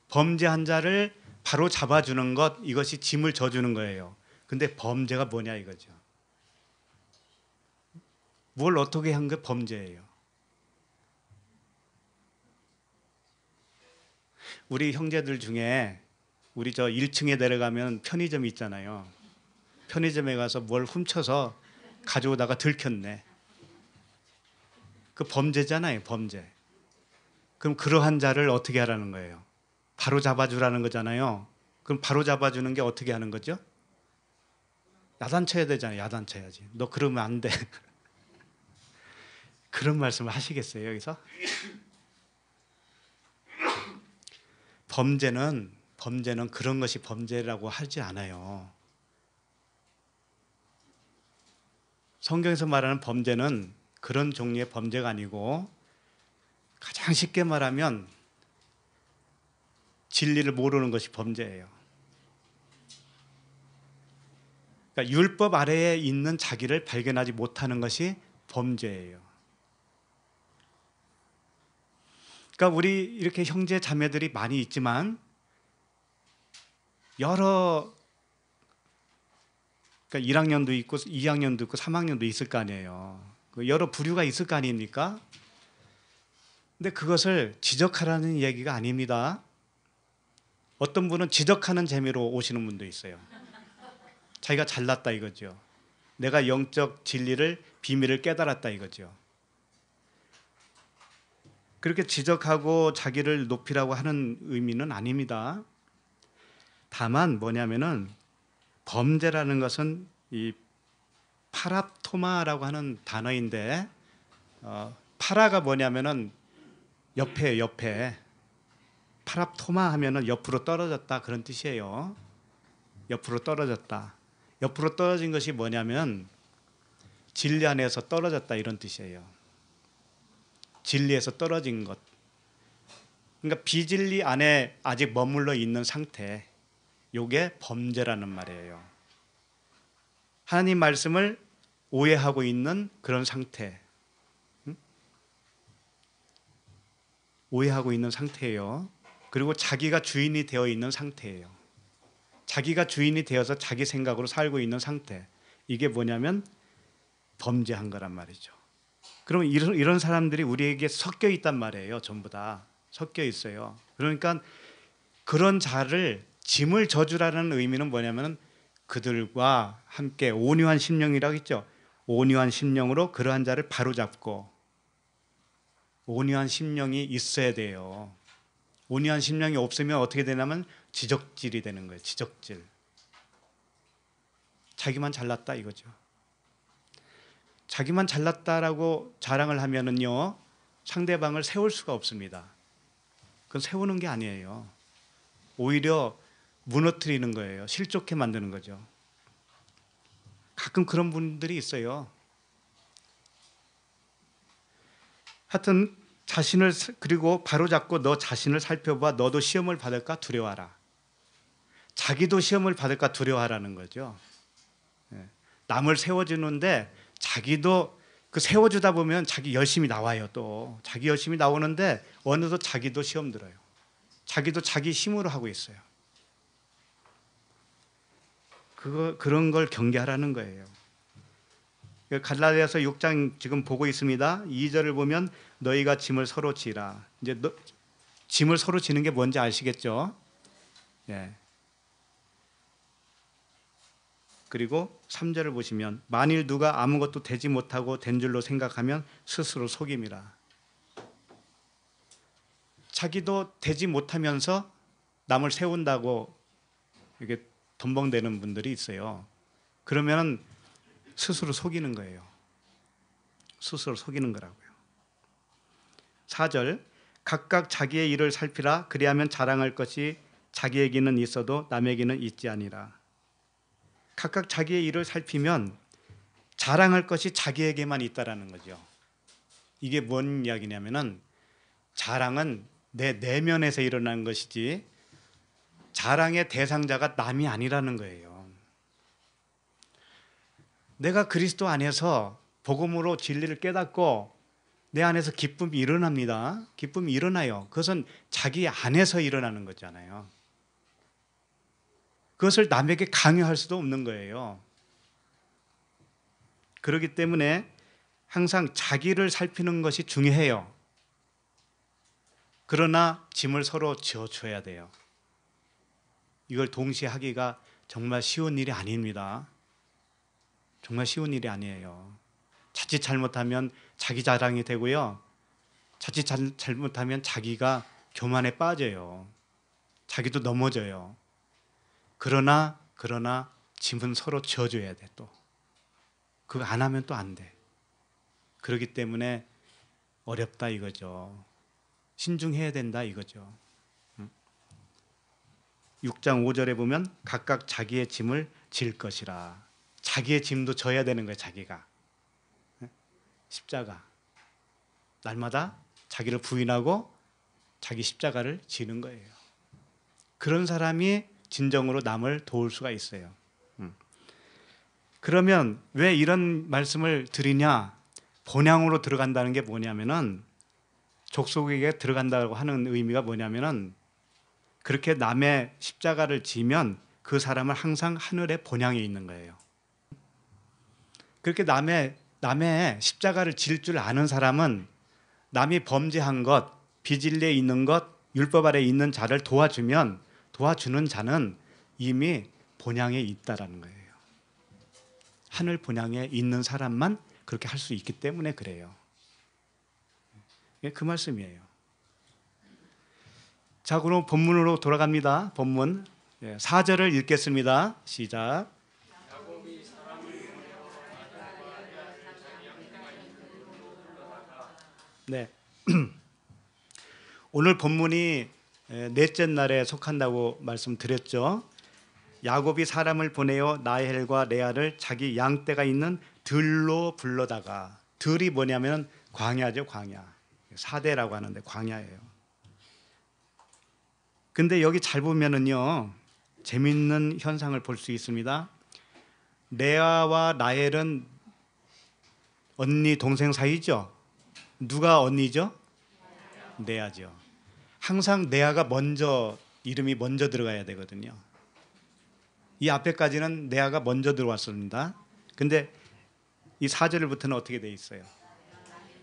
범죄한 자를 바로 잡아주는 것 이것이 짐을 져주는 거예요. 근데 범죄가 뭐냐 이거죠. 뭘 어떻게 한 게 범죄예요. 우리 형제들 중에 우리 저 1층에 내려가면 편의점 있잖아요. 편의점에 가서 뭘 훔쳐서 가져오다가 들켰네. 그 범죄잖아요, 범죄. 그럼 그러한 자를 어떻게 하라는 거예요? 바로 잡아주라는 거잖아요. 그럼 바로 잡아주는 게 어떻게 하는 거죠? 야단쳐야 되잖아요. 야단쳐야지. 너 그러면 안 돼. <laughs> 그런 말씀을 하시겠어요, 여기서? <laughs> 범죄는 범죄는 그런 것이 범죄라고 하지 않아요. 성경에서 말하는 범죄는 그런 종류의 범죄가 아니고 가장 쉽게 말하면 진리를 모르는 것이 범죄예요. 그러니까 율법 아래에 있는 자기를 발견하지 못하는 것이 범죄예요. 그러니까 우리 이렇게 형제 자매들이 많이 있지만 여러 그러니까 1학년도 있고 2학년도 있고 3학년도 있을 거 아니에요. 그 여러 부류가 있을 거 아닙니까? 근데 그것을 지적하라는 얘기가 아닙니다. 어떤 분은 지적하는 재미로 오시는 분도 있어요. 자기가 잘났다 이거죠. 내가 영적 진리를 비밀을 깨달았다 이거죠. 그렇게 지적하고 자기를 높이라고 하는 의미는 아닙니다. 다만 뭐냐면은 범죄라는 것은 이 파라토마라고 하는 단어인데 어, 파라가 뭐냐면은 옆에 옆에 파라토마 하면은 옆으로 떨어졌다 그런 뜻이에요. 옆으로 떨어졌다. 옆으로 떨어진 것이 뭐냐면 진리 안에서 떨어졌다 이런 뜻이에요. 진리에서 떨어진 것. 그러니까 비진리 안에 아직 머물러 있는 상태. 요게 범죄라는 말이에요. 하나님 말씀을 오해하고 있는 그런 상태. 오해하고 있는 상태예요. 그리고 자기가 주인이 되어 있는 상태예요. 자기가 주인이 되어서 자기 생각으로 살고 있는 상태. 이게 뭐냐면 범죄한 거란 말이죠. 그러면 이런, 이런 사람들이 우리에게 섞여 있단 말이에요. 전부 다 섞여 있어요. 그러니까 그런 자를 짐을 져주라는 의미는 뭐냐면 그들과 함께 온유한 심령이라고 했죠. 온유한 심령으로 그러한 자를 바로잡고 온유한 심령이 있어야 돼요. 온유한 심령이 없으면 어떻게 되냐면 지적질이 되는 거예요. 지적질. 자기만 잘났다 이거죠. 자기만 잘났다라고 자랑을 하면은요 상대방을 세울 수가 없습니다. 그건 세우는 게 아니에요. 오히려 무너뜨리는 거예요. 실족해 만드는 거죠. 가끔 그런 분들이 있어요. 하여튼 자신을 그리고 바로잡고 너 자신을 살펴봐 너도 시험을 받을까 두려워라. 자기도 시험을 받을까 두려워하라는 거죠. 예. 남을 세워주는데 자기도 그 세워주다 보면 자기 열심히 나와요 또 자기 열심히 나오는데 어느덧 자기도 시험 들어요. 자기도 자기 힘으로 하고 있어요. 그거, 그런 걸 경계하라는 거예요. 그 갈라디아서 6장 지금 보고 있습니다. 2절을 보면 너희가 짐을 서로 지라. 이제 너, 짐을 서로 지는 게 뭔지 아시겠죠? 예. 그리고 3절을 보시면 만일 누가 아무것도 되지 못하고 된 줄로 생각하면 스스로 속임이라. 자기도 되지 못하면서 남을 세운다고 이게 덤벙대는 분들이 있어요. 그러면 스스로 속이는 거예요. 스스로 속이는 거라고요. 4절 각각 자기의 일을 살피라 그리하면 자랑할 것이 자기에게는 있어도 남에게는 있지 아니라. 각각 자기의 일을 살피면 자랑할 것이 자기에게만 있다라는 거죠. 이게 뭔 이야기냐면은 자랑은 내 내면에서 일어난 것이지 자랑의 대상자가 남이 아니라는 거예요. 내가 그리스도 안에서 복음으로 진리를 깨닫고 내 안에서 기쁨이 일어납니다. 기쁨이 일어나요. 그것은 자기 안에서 일어나는 거잖아요. 그것을 남에게 강요할 수도 없는 거예요. 그렇기 때문에 항상 자기를 살피는 것이 중요해요. 그러나 짐을 서로 지어줘야 돼요. 이걸 동시에 하기가 정말 쉬운 일이 아닙니다. 정말 쉬운 일이 아니에요. 자칫 잘못하면 자기 자랑이 되고요. 자칫 잘, 잘못하면 자기가 교만에 빠져요. 자기도 넘어져요. 그러나 그러나 짐은 서로 져줘야 돼 또. 그거 안 하면 또 안 돼. 그렇기 때문에 어렵다 이거죠. 신중해야 된다 이거죠. 6장 5절에 보면 각각 자기의 짐을 질 것이라. 자기의 짐도 져야 되는 거예요, 자기가. 네? 십자가. 날마다 자기를 부인하고 자기 십자가를 지는 거예요. 그런 사람이 진정으로 남을 도울 수가 있어요. 음. 그러면 왜 이런 말씀을 드리냐? 본향으로 들어간다는 게 뭐냐면은 족속에게 들어간다고 하는 의미가 뭐냐면은 그렇게 남의 십자가를 지면 그사람을 항상 하늘의 본향에 있는 거예요. 그렇게 남의 남의 십자가를 질 줄 아는 사람은 남이 범죄한 것, 비질리에 있는 것, 율법 아래 있는 자를 도와주면 도와주는 자는 이미 본향에 있다라는 거예요. 하늘 본향에 있는 사람만 그렇게 할 수 있기 때문에 그래요. 예, 그 말씀이에요. 자, 그럼 본문으로 돌아갑니다. 본문 예, 4절을 읽겠습니다. 시작. 네. <clears throat> 오늘 본문이 예, 넷째 날에 속한다고 말씀드렸죠. 야곱이 사람을 보내어 나헬과 레아를 자기 양떼가 있는 들로 불러다가 들이 뭐냐면 광야죠, 광야. 사대라고 하는데 광야예요. 근데 여기 잘 보면은요 재밌는 현상을 볼 수 있습니다. 레아와 라헬은 언니 동생 사이죠. 누가 언니죠? 레아죠. 항상 레아가 먼저 이름이 먼저 들어가야 되거든요. 이 앞에까지는 레아가 먼저 들어왔습니다. 근데 이 4절부터는 어떻게 돼 있어요?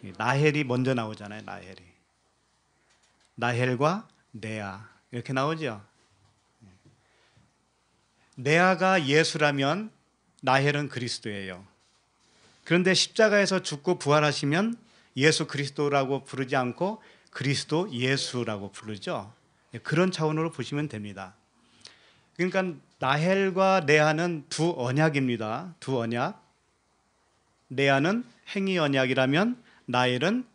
예, 라헬이 먼저 나오잖아요. 라헬이. 라헬과 레아. 이렇게 나오죠. 레아가 예수라면 나헬은 그리스도예요. 그런데 십자가에서 죽고 부활하시면 예수 그리스도라고 부르지 않고 그리스도 예수라고 부르죠. 예, 그런 차원으로 보시면 됩니다. 그러니까 나헬과 레아는 두 언약입니다. 두 언약. 레아는 행위 언약이라면 나헬은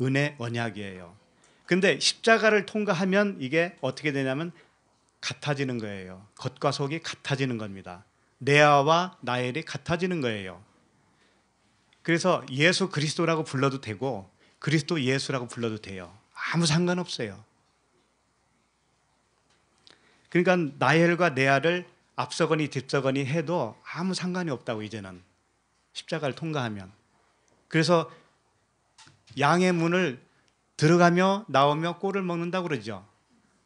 은혜 언약이에요. 근데 십자가를 통과하면 이게 어떻게 되냐면 같아지는 거예요. 겉과 속이 같아지는 겁니다. 레아와 나엘이 같아지는 거예요. 그래서 예수 그리스도라고 불러도 되고 그리스도 예수라고 불러도 돼요. 아무 상관없어요. 그러니까 나엘과 레아를 앞서거니 뒤서거니 해도 아무 상관이 없다고 이제는 십자가를 통과하면 그래서 양의 문을 들어가며 나오며 꼴을 먹는다고 그러죠.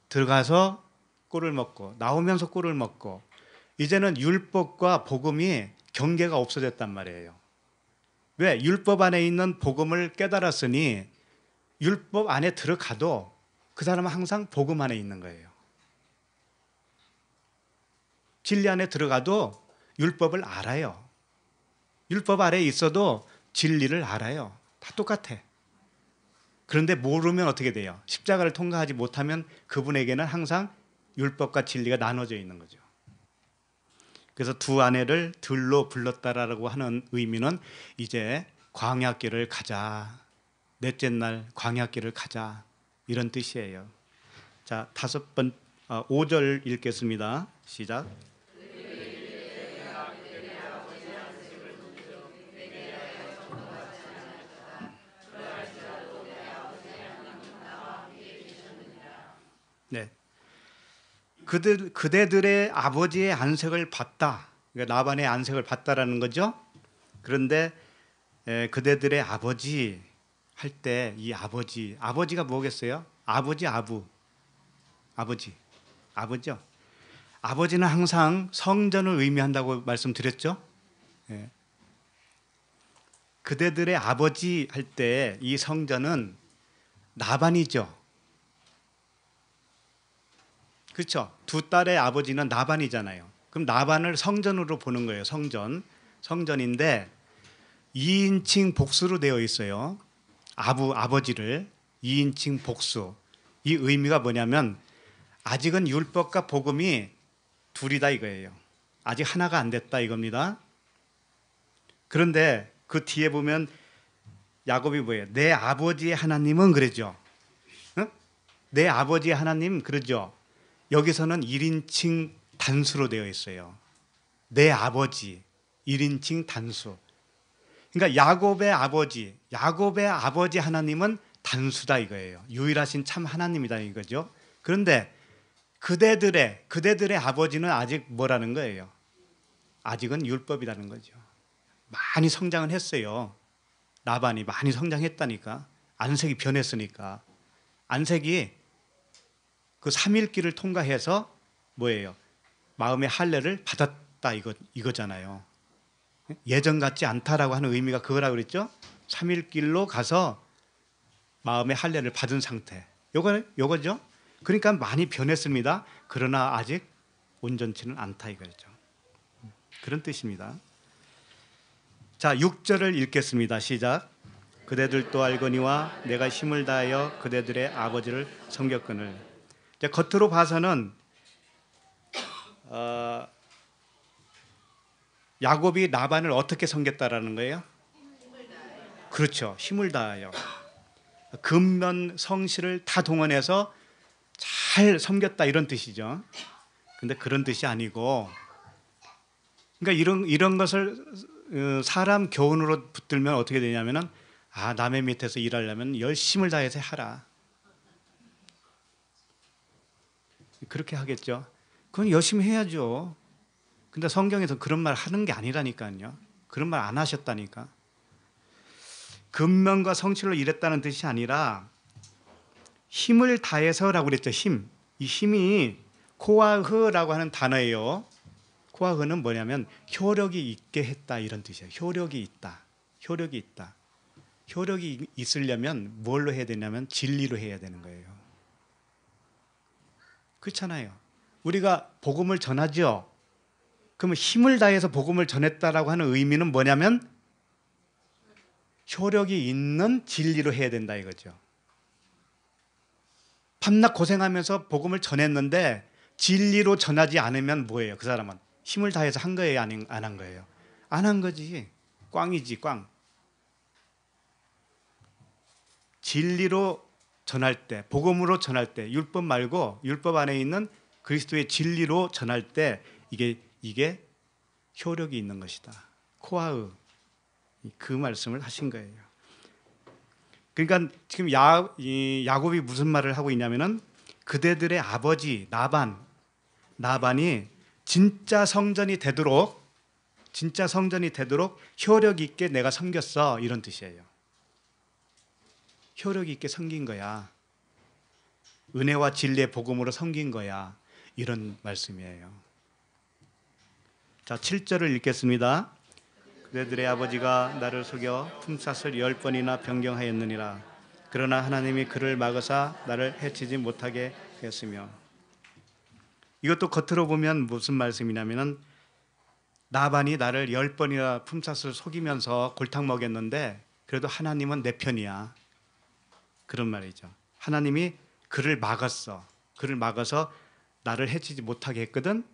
들어가서 꼴을 먹고 나오면서 꼴을 먹고 이제는 율법과 복음이 경계가 없어졌단 말이에요. 왜? 율법 안에 있는 복음을 깨달았으니 율법 안에 들어가도 그 사람은 항상 복음 안에 있는 거예요. 진리 안에 들어가도 율법을 알아요. 율법 아래 있어도 진리를 알아요. 다 똑같아. 그런데 모르면 어떻게 돼요? 십자가를 통과하지 못하면 그분에게는 항상 율법과 진리가 나눠져 있는 거죠. 그래서 두 아내를 들로 불렀다라고 하는 의미는 이제 광야길을 가자. 넷째 날 광야길을 가자. 이런 뜻이에요. 자, 다섯 번 어, 5절 읽겠습니다. 시작. 그들 그대들의 아버지의 안색을 봤다. 그러니까 나반의 안색을 봤다라는 거죠. 그런데 에, 그대들의 아버지 할 때 이 아버지 아버지가 뭐겠어요? 아버지 아부 아버지 아버죠. 아버지는 항상 성전을 의미한다고 말씀드렸죠. 예. 그대들의 아버지 할 때 이 성전은 나반이죠. 그렇죠. 두 딸의 아버지는 나반이잖아요. 그럼 나반을 성전으로 보는 거예요. 성전. 성전인데 2인칭 복수로 되어 있어요. 아부 아버지를 2인칭 복수. 이 의미가 뭐냐면 아직은 율법과 복음이 둘이다 이거예요. 아직 하나가 안 됐다 이겁니다. 그런데 그 뒤에 보면 야곱이 뭐예요? 내 아버지의 하나님은 그러죠. 응? 내 아버지의 하나님 그러죠. 여기서는 1인칭 단수로 되어 있어요. 내 아버지 1인칭 단수. 그러니까 야곱의 아버지, 야곱의 아버지 하나님은 단수다 이거예요. 유일하신 참 하나님이다 이거죠. 그런데 그대들의 그대들의 아버지는 아직 뭐라는 거예요? 아직은 율법이라는 거죠. 많이 성장을 했어요. 라반이 많이 성장했다니까. 안색이 변했으니까. 안색이 그3일길을 통과해서 뭐예요? 마음의 할례를 받았다 이거 이거잖아요. 예전 같지 않다라고 하는 의미가 그거라고 그랬죠? 3일길로 가서 마음의 할례를 받은 상태. 요거 요거죠? 그러니까 많이 변했습니다. 그러나 아직 온전치는 않다 이거죠. 그런 뜻입니다. 자, 6절을 읽겠습니다. 시작. 그대들도 알거니와 내가 힘을 다하여 그대들의 아버지를 섬겼거늘 겉으로 봐서는 어, 야곱이 나반을 어떻게 섬겼다라는 거예요? 그렇죠. 힘을 다하여 근면 성실을 다 동원해서 잘 섬겼다 이런 뜻이죠. 근데 그런 뜻이 아니고 그러니까 이런 이런 것을 어, 사람 교훈으로 붙들면 어떻게 되냐면은 아 남의 밑에서 일하려면 열심을 다해서 하라. 그렇게 하겠죠. 그건 열심히 해야죠. 근데 성경에서 그런 말 하는 게 아니라니까요. 그런 말 안 하셨다니까. 금명과성취를이랬다는 뜻이 아니라 힘을 다해서라고 그랬죠. 힘. 이 힘이 코아흐라고 하는 단어예요. 코아흐는 뭐냐면 효력이 있게 했다 이런 뜻이에요. 효력이 있다. 효력이 있다. 효력이 있으려면 뭘로 해야 되냐면 진리로 해야 되는 거예요. 그렇잖아요. 우리가 복음을 전하죠. 그러면 힘을 다해서 복음을 전했다라고 하는 의미는 뭐냐면 효력이 있는 진리로 해야 된다 이거죠. 밤낮 고생하면서 복음을 전했는데 진리로 전하지 않으면 뭐예요? 그 사람은 힘을 다해서 한 거예요, 안 한 거예요? 안 한 거지. 꽝이지, 꽝. 진리로 전할 때 복음으로 전할 때 율법 말고 율법 안에 있는 그리스도의 진리로 전할 때 이게 이게 효력이 있는 것이다. 코아의 그 말씀을 하신 거예요. 그러니까 지금 야, 야곱이 무슨 말을 하고 있냐면은 그대들의 아버지 나반 나반이 진짜 성전이 되도록 진짜 성전이 되도록 효력 있게 내가 섬겼어 이런 뜻이에요. 효력 있게 섬긴 거야. 은혜와 진리의 복음으로 섬긴 거야. 이런 말씀이에요. 자, 7절을 읽겠습니다. 그대들의 아버지가 나를 속여 품삯을 열 번이나 변경하였느니라. 그러나 하나님이 그를 막으사 나를 해치지 못하게 했으며. 이것도 겉으로 보면 무슨 말씀이냐면은 나반이 나를 열 번이나 품삯을 속이면서 골탕 먹였는데 그래도 하나님은 내 편이야. 그런 말이죠. 하나님이 그를 막았어. 그를 막아서 나를 해치지 못하게 했거든.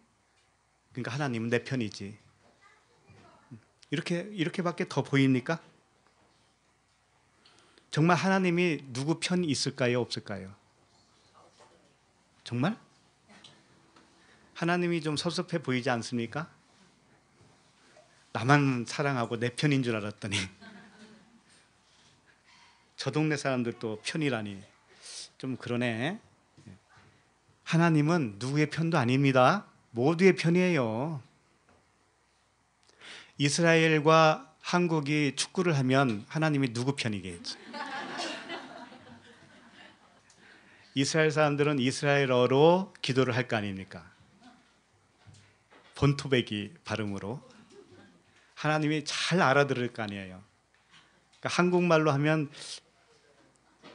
그러니까 하나님은 내 편이지. 이렇게 이렇게밖에 더 보입니까? 정말 하나님이 누구 편 있을까요, 없을까요? 정말? 하나님이 좀 섭섭해 보이지 않습니까? 나만 사랑하고 내 편인 줄 알았더니 저 동네 사람들도 편이라니 좀 그러네. 하나님은 누구의 편도 아닙니다. 모두의 편이에요. 이스라엘과 한국이 축구를 하면 하나님이 누구 편이겠지? 이스라엘 사람들은 이스라엘어로 기도를 할 거 아닙니까? 본토배기 발음으로 하나님이 잘 알아들을 거 아니에요. 그러니까 한국말로 하면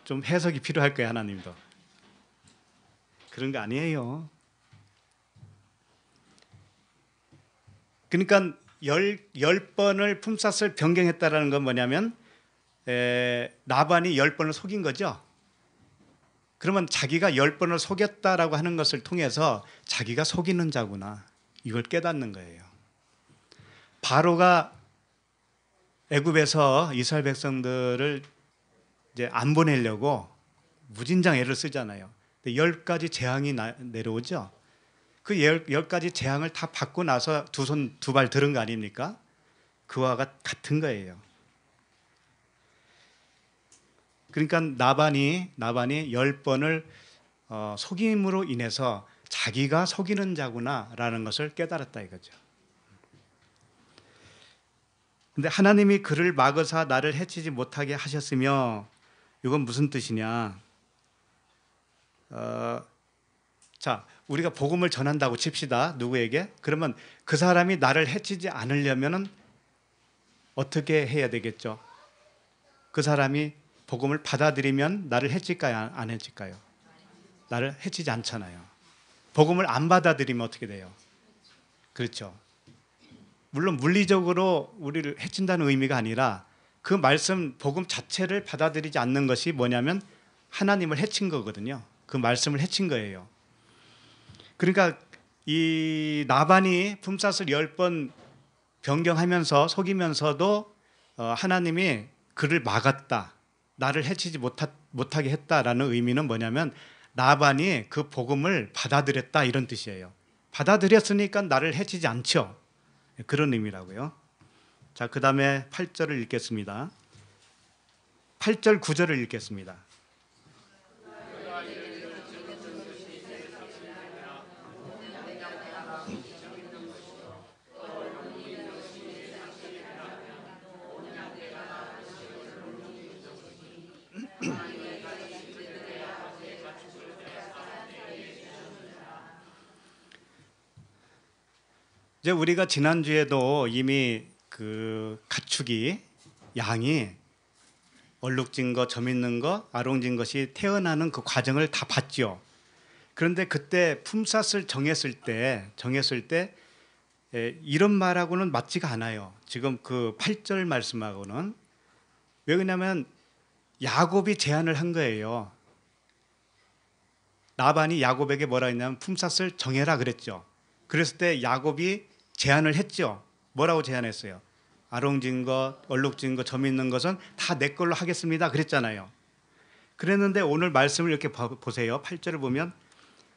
좀 해석이 필요할 거예요 하나님도 그런 거 아니에요 그러니까 열, 열 번을 품삯을 변경했다라는 건 뭐냐면 에, 라반이 열 번을 속인 거죠 그러면 자기가 열 번을 속였다라고 하는 것을 통해서 자기가 속이는 자구나 이걸 깨닫는 거예요. 바로가 애굽에서 이스라엘 백성들을 이제 안 보내려고 무진장 애를 쓰잖아요. 근데 열 가지 재앙이 나, 내려오죠. 그 열 열 가지 재앙을 다 받고 나서 두 손 두 발 들은 거 아닙니까? 그와 같은 거예요. 그러니까 나반이 나반이 열 번을 어, 속임으로 인해서 자기가 속이는 자구나라는 것을 깨달았다 이거죠. 근데 하나님이 그를 막으사 나를 해치지 못하게 하셨으며 이건 무슨 뜻이냐? 어, 자, 우리가 복음을 전한다고 칩시다. 누구에게? 그러면 그 사람이 나를 해치지 않으려면 어떻게 해야 되겠죠? 그 사람이 복음을 받아들이면 나를 해칠까요? 안 해칠까요? 나를 해치지 않잖아요. 복음을 안 받아들이면 어떻게 돼요? 그렇죠. 물론 물리적으로 우리를 해친다는 의미가 아니라 그 말씀 복음 자체를 받아들이지 않는 것이 뭐냐면 하나님을 해친 거거든요. 그 말씀을 해친 거예요. 그러니까 이 나반이 품삯을 열 번 변경하면서 속이면서도 어, 하나님이 그를 막았다. 나를 해치지 못하, 못하게 했다라는 의미는 뭐냐면 나반이 그 복음을 받아들였다 이런 뜻이에요. 받아들였으니까 나를 해치지 않죠. 그런 의미라고요. 자, 그 다음에 8절을 읽겠습니다. 8절 9절을 읽겠습니다. 이제 우리가 지난주에도 이미 그 가축이 양이 얼룩진 거, 점 있는 거, 아롱진 것이 태어나는 그 과정을 다 봤죠. 그런데 그때 품삯을 정했을 때 정했을 때 에, 이런 말하고는 맞지가 않아요. 지금 그 8절 말씀하고는 왜 그러냐면 야곱이 제안을 한 거예요. 나반이 야곱에게 뭐라 했냐면 품삯을 정해라 그랬죠. 그랬을 때 야곱이 제안을 했죠. 뭐라고 제안했어요? 아롱진 것, 얼룩진 것, 점 있는 것은 다 내 걸로 하겠습니다. 그랬잖아요. 그랬는데 오늘 말씀을 이렇게 보세요. 8절을 보면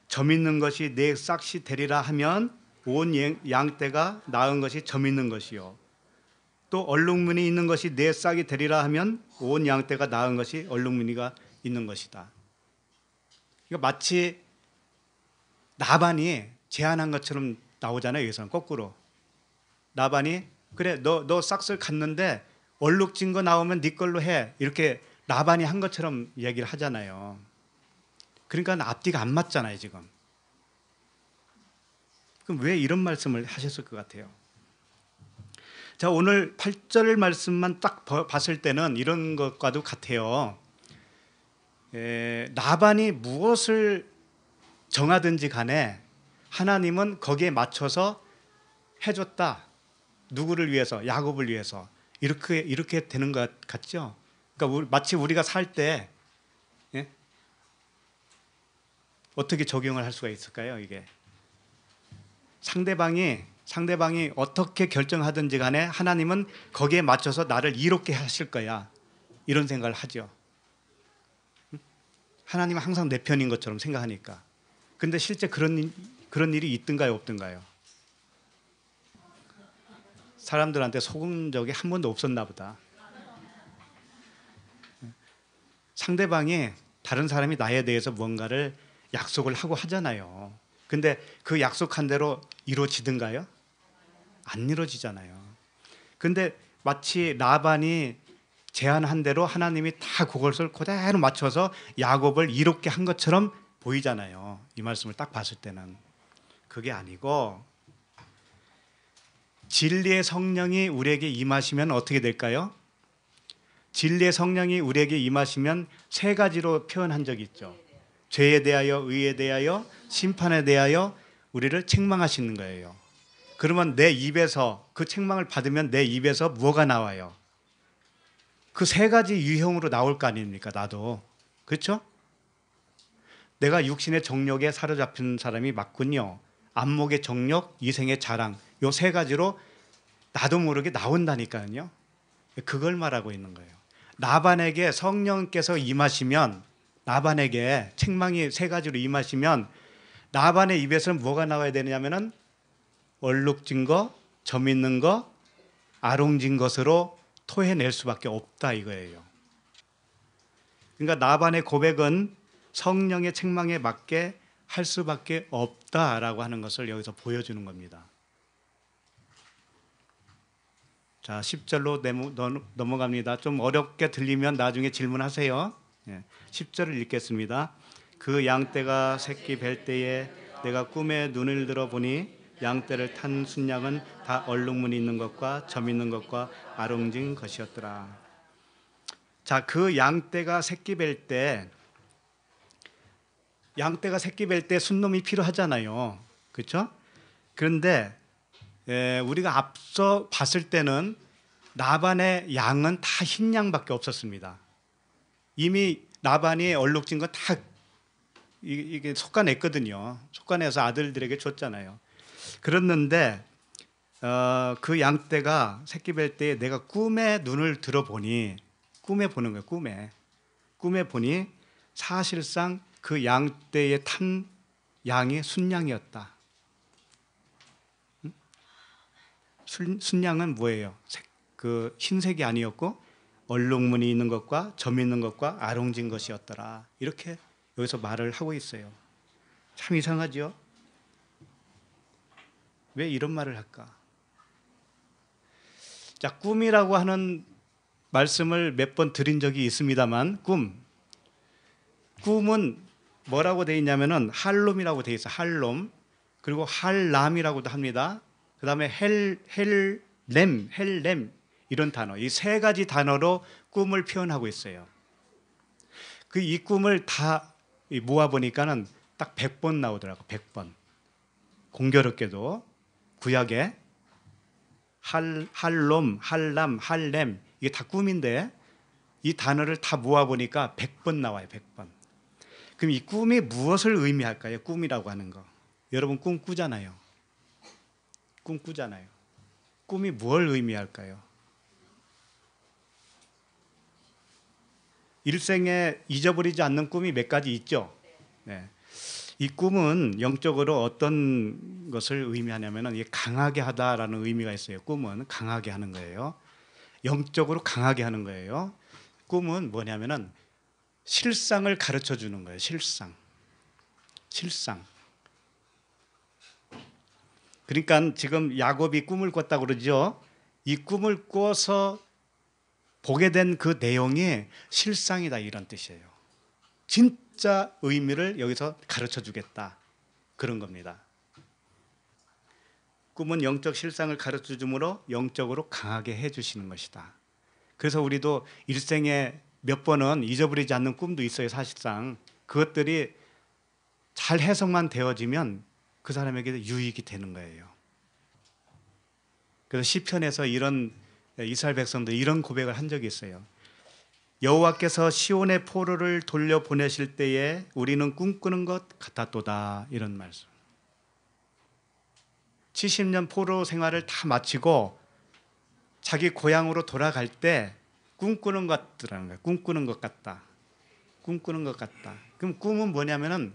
점 있는 것이 내 싹시 되리라 하면 온 양떼가 낳은 것이 점 있는 것이요. 또 얼룩무늬 있는 것이 내 싹이 되리라 하면 온 양떼가 낳은 것이 얼룩무늬가 있는 것이다. 이거 그러니까 마치 나반이 제안한 것처럼 나오잖아요. 여기서는 거꾸로. 라반이 그래 너너 싹쓸 갔는데 얼룩진 거 나오면 네 걸로 해 이렇게 라반이 한 것처럼 얘기를 하잖아요. 그러니까 앞뒤가 안 맞잖아요 지금. 그럼 왜 이런 말씀을 하셨을 것 같아요? 자 오늘 8절 말씀만 딱 봤을 때는 이런 것과도 같아요. 에, 라반이 무엇을 정하든지 간에 하나님은 거기에 맞춰서 해줬다 누구를 위해서 야곱을 위해서 이렇게 이렇게 되는 것 같죠. 그러니까 우리, 마치 우리가 살때 예? 어떻게 적용을 할 수가 있을까요? 이게 상대방이 상대방이 어떻게 결정하든지 간에 하나님은 거기에 맞춰서 나를 이롭게 하실 거야. 이런 생각을 하죠. 하나님은 항상 내 편인 것처럼 생각하니까. 근데 실제 그런 그런 일이 있든가요, 없든가요? 사람들한테 속은 적이 한 번도 없었나 보다. 상대방이 다른 사람이 나에 대해서 뭔가를 약속을 하고 하잖아요. 근데 그 약속한 대로 이루어지든가요? 안 이루어지잖아요. 근데 마치 라반이 제안한 대로 하나님이 다 그것을 그대로 맞춰서 야곱을 이롭게 한 것처럼 보이잖아요. 이 말씀을 딱 봤을 때는 그게 아니고 진리의 성령이 우리에게 임하시면 어떻게 될까요? 진리의 성령이 우리에게 임하시면 세 가지로 표현한 적이 있죠. 죄에 대하여, 의에 대하여, 심판에 대하여 우리를 책망하시는 거예요. 그러면 내 입에서 그 책망을 받으면 내 입에서 뭐가 나와요? 그 세 가지 유형으로 나올 거 아닙니까? 나도 그렇죠? 내가 육신의 정욕에 사로잡힌 사람이 맞군요. 안목의 정욕, 이생의 자랑. 요세 가지로 나도 모르게 나온다니까요. 그걸 말하고 있는 거예요. 나반에게 성령께서 임하시면 나반에게 책망이 세 가지로 임하시면 나반의 입에서는 뭐가 나와야 되냐면은 얼룩진 거, 점 있는 거, 아롱진 것으로 토해낼 수밖에 없다 이거예요. 그러니까 나반의 고백은 성령의 책망에 맞게 할 수밖에 없다라고 하는 것을 여기서 보여주는 겁니다. 자, 10절로 넘어갑니다. 좀 어렵게 들리면 나중에 질문하세요. 예, 10절을 읽겠습니다. 그 양떼가 새끼 뵐 때에 내가 꿈에 눈을 들어보니 양떼를 탄 순양은 다 얼룩무늬 있는 것과 점 있는 것과 아롱진 것이었더라. 자, 그 양떼가 새끼 뵐때 양떼가 새끼 뵐때 순놈이 필요하잖아요. 그렇죠? 그런데 에, 예, 우리가 앞서 봤을 때는 나반의 양은 다 흰 양밖에 없었습니다. 이미 나반이 얼룩진 건다 이게 속가냈거든요. 속가내서 아들들에게 줬잖아요. 그랬는데 어, 그 양떼가 새끼 뵐 때에 내가 꿈에 눈을 들어보니 꿈에 보는 거예요. 꿈에 꿈에 보니 사실상 그 양떼에 탄 양이 순양이었다. 순양은 뭐예요? 그 흰색이 아니었고 얼룩무늬 있는 것과 점 있는 것과 아롱진 것이었더라. 이렇게 여기서 말을 하고 있어요. 참 이상하죠? 왜 이런 말을 할까? 자, 꿈이라고 하는 말씀을 몇 번 드린 적이 있습니다만 꿈. 꿈은 뭐라고 돼 있냐면은 할롬이라고 돼 있어. 할롬. 그리고 할람이라고도 합니다. 그 다음에 헬, 헬렘, 헬렘 이런 단어, 이 세 가지 단어로 꿈을 표현하고 있어요. 그 이 꿈을 다 모아보니까는 딱 100번 나오더라고, 요 100번. 공교롭게도 구약에 할, 할롬, 할람, 할렘 이게 다 꿈인데 이 단어를 다 모아보니까 100번 나와요, 100번. 그럼 이 꿈이 무엇을 의미할까요? 꿈이라고 하는 거. 여러분 꿈 꾸잖아요. 꿈꾸잖아요. 꿈이 뭘 의미할까요? 일생에 잊어버리지 않는 꿈이 몇 가지 있죠. 네. 이 꿈은 영적으로 어떤 것을 의미하냐면은 강하게 하다라는 의미가 있어요. 꿈은 강하게 하는 거예요. 영적으로 강하게 하는 거예요. 꿈은 뭐냐면은 실상을 가르쳐 주는 거예요. 실상. 실상. 그러니까 지금 야곱이 꿈을 꿨다 그러죠. 이 꿈을 꿔서 보게 된 그 내용이 실상이다 이런 뜻이에요. 진짜 의미를 여기서 가르쳐 주겠다. 그런 겁니다. 꿈은 영적 실상을 가르쳐 주므로 영적으로 강하게 해 주시는 것이다. 그래서 우리도 일생에 몇 번은 잊어버리지 않는 꿈도 있어요, 사실상. 그것들이 잘 해석만 되어지면 그 사람에게 유익이 되는 거예요. 그래서 시편에서 이런 이스라엘 백성들 이런 고백을 한 적이 있어요. 여호와께서 시온의 포로를 돌려 보내실 때에 우리는 꿈꾸는 것 같았도다 이런 말씀. 70년 포로 생활을 다 마치고 자기 고향으로 돌아갈 때 꿈꾸는 것들라는 거야. 꿈꾸는 것 같다. 꿈꾸는 것 같다. 그럼 꿈은 뭐냐면은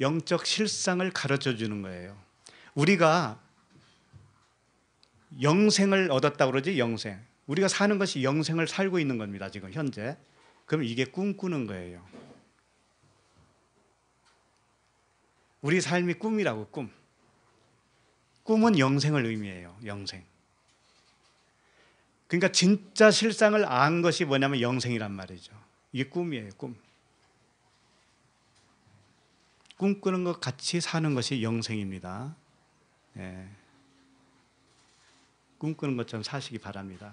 영적 실상을 가르쳐 주는 거예요. 우리가 영생을 얻었다 고 그러지 영생. 우리가 사는 것이 영생을 살고 있는 겁니다. 지금 현재. 그럼 이게 꿈꾸는 거예요. 우리 삶이 꿈이라고 꿈. 꿈은 영생을 의미해요. 영생. 그러니까 진짜 실상을 안 것이 뭐냐면 영생이란 말이죠. 이게 꿈이에요. 꿈. 꿈꾸는 것 같이 사는 것이 영생입니다. 예. 꿈꾸는 것처럼 사시기 바랍니다.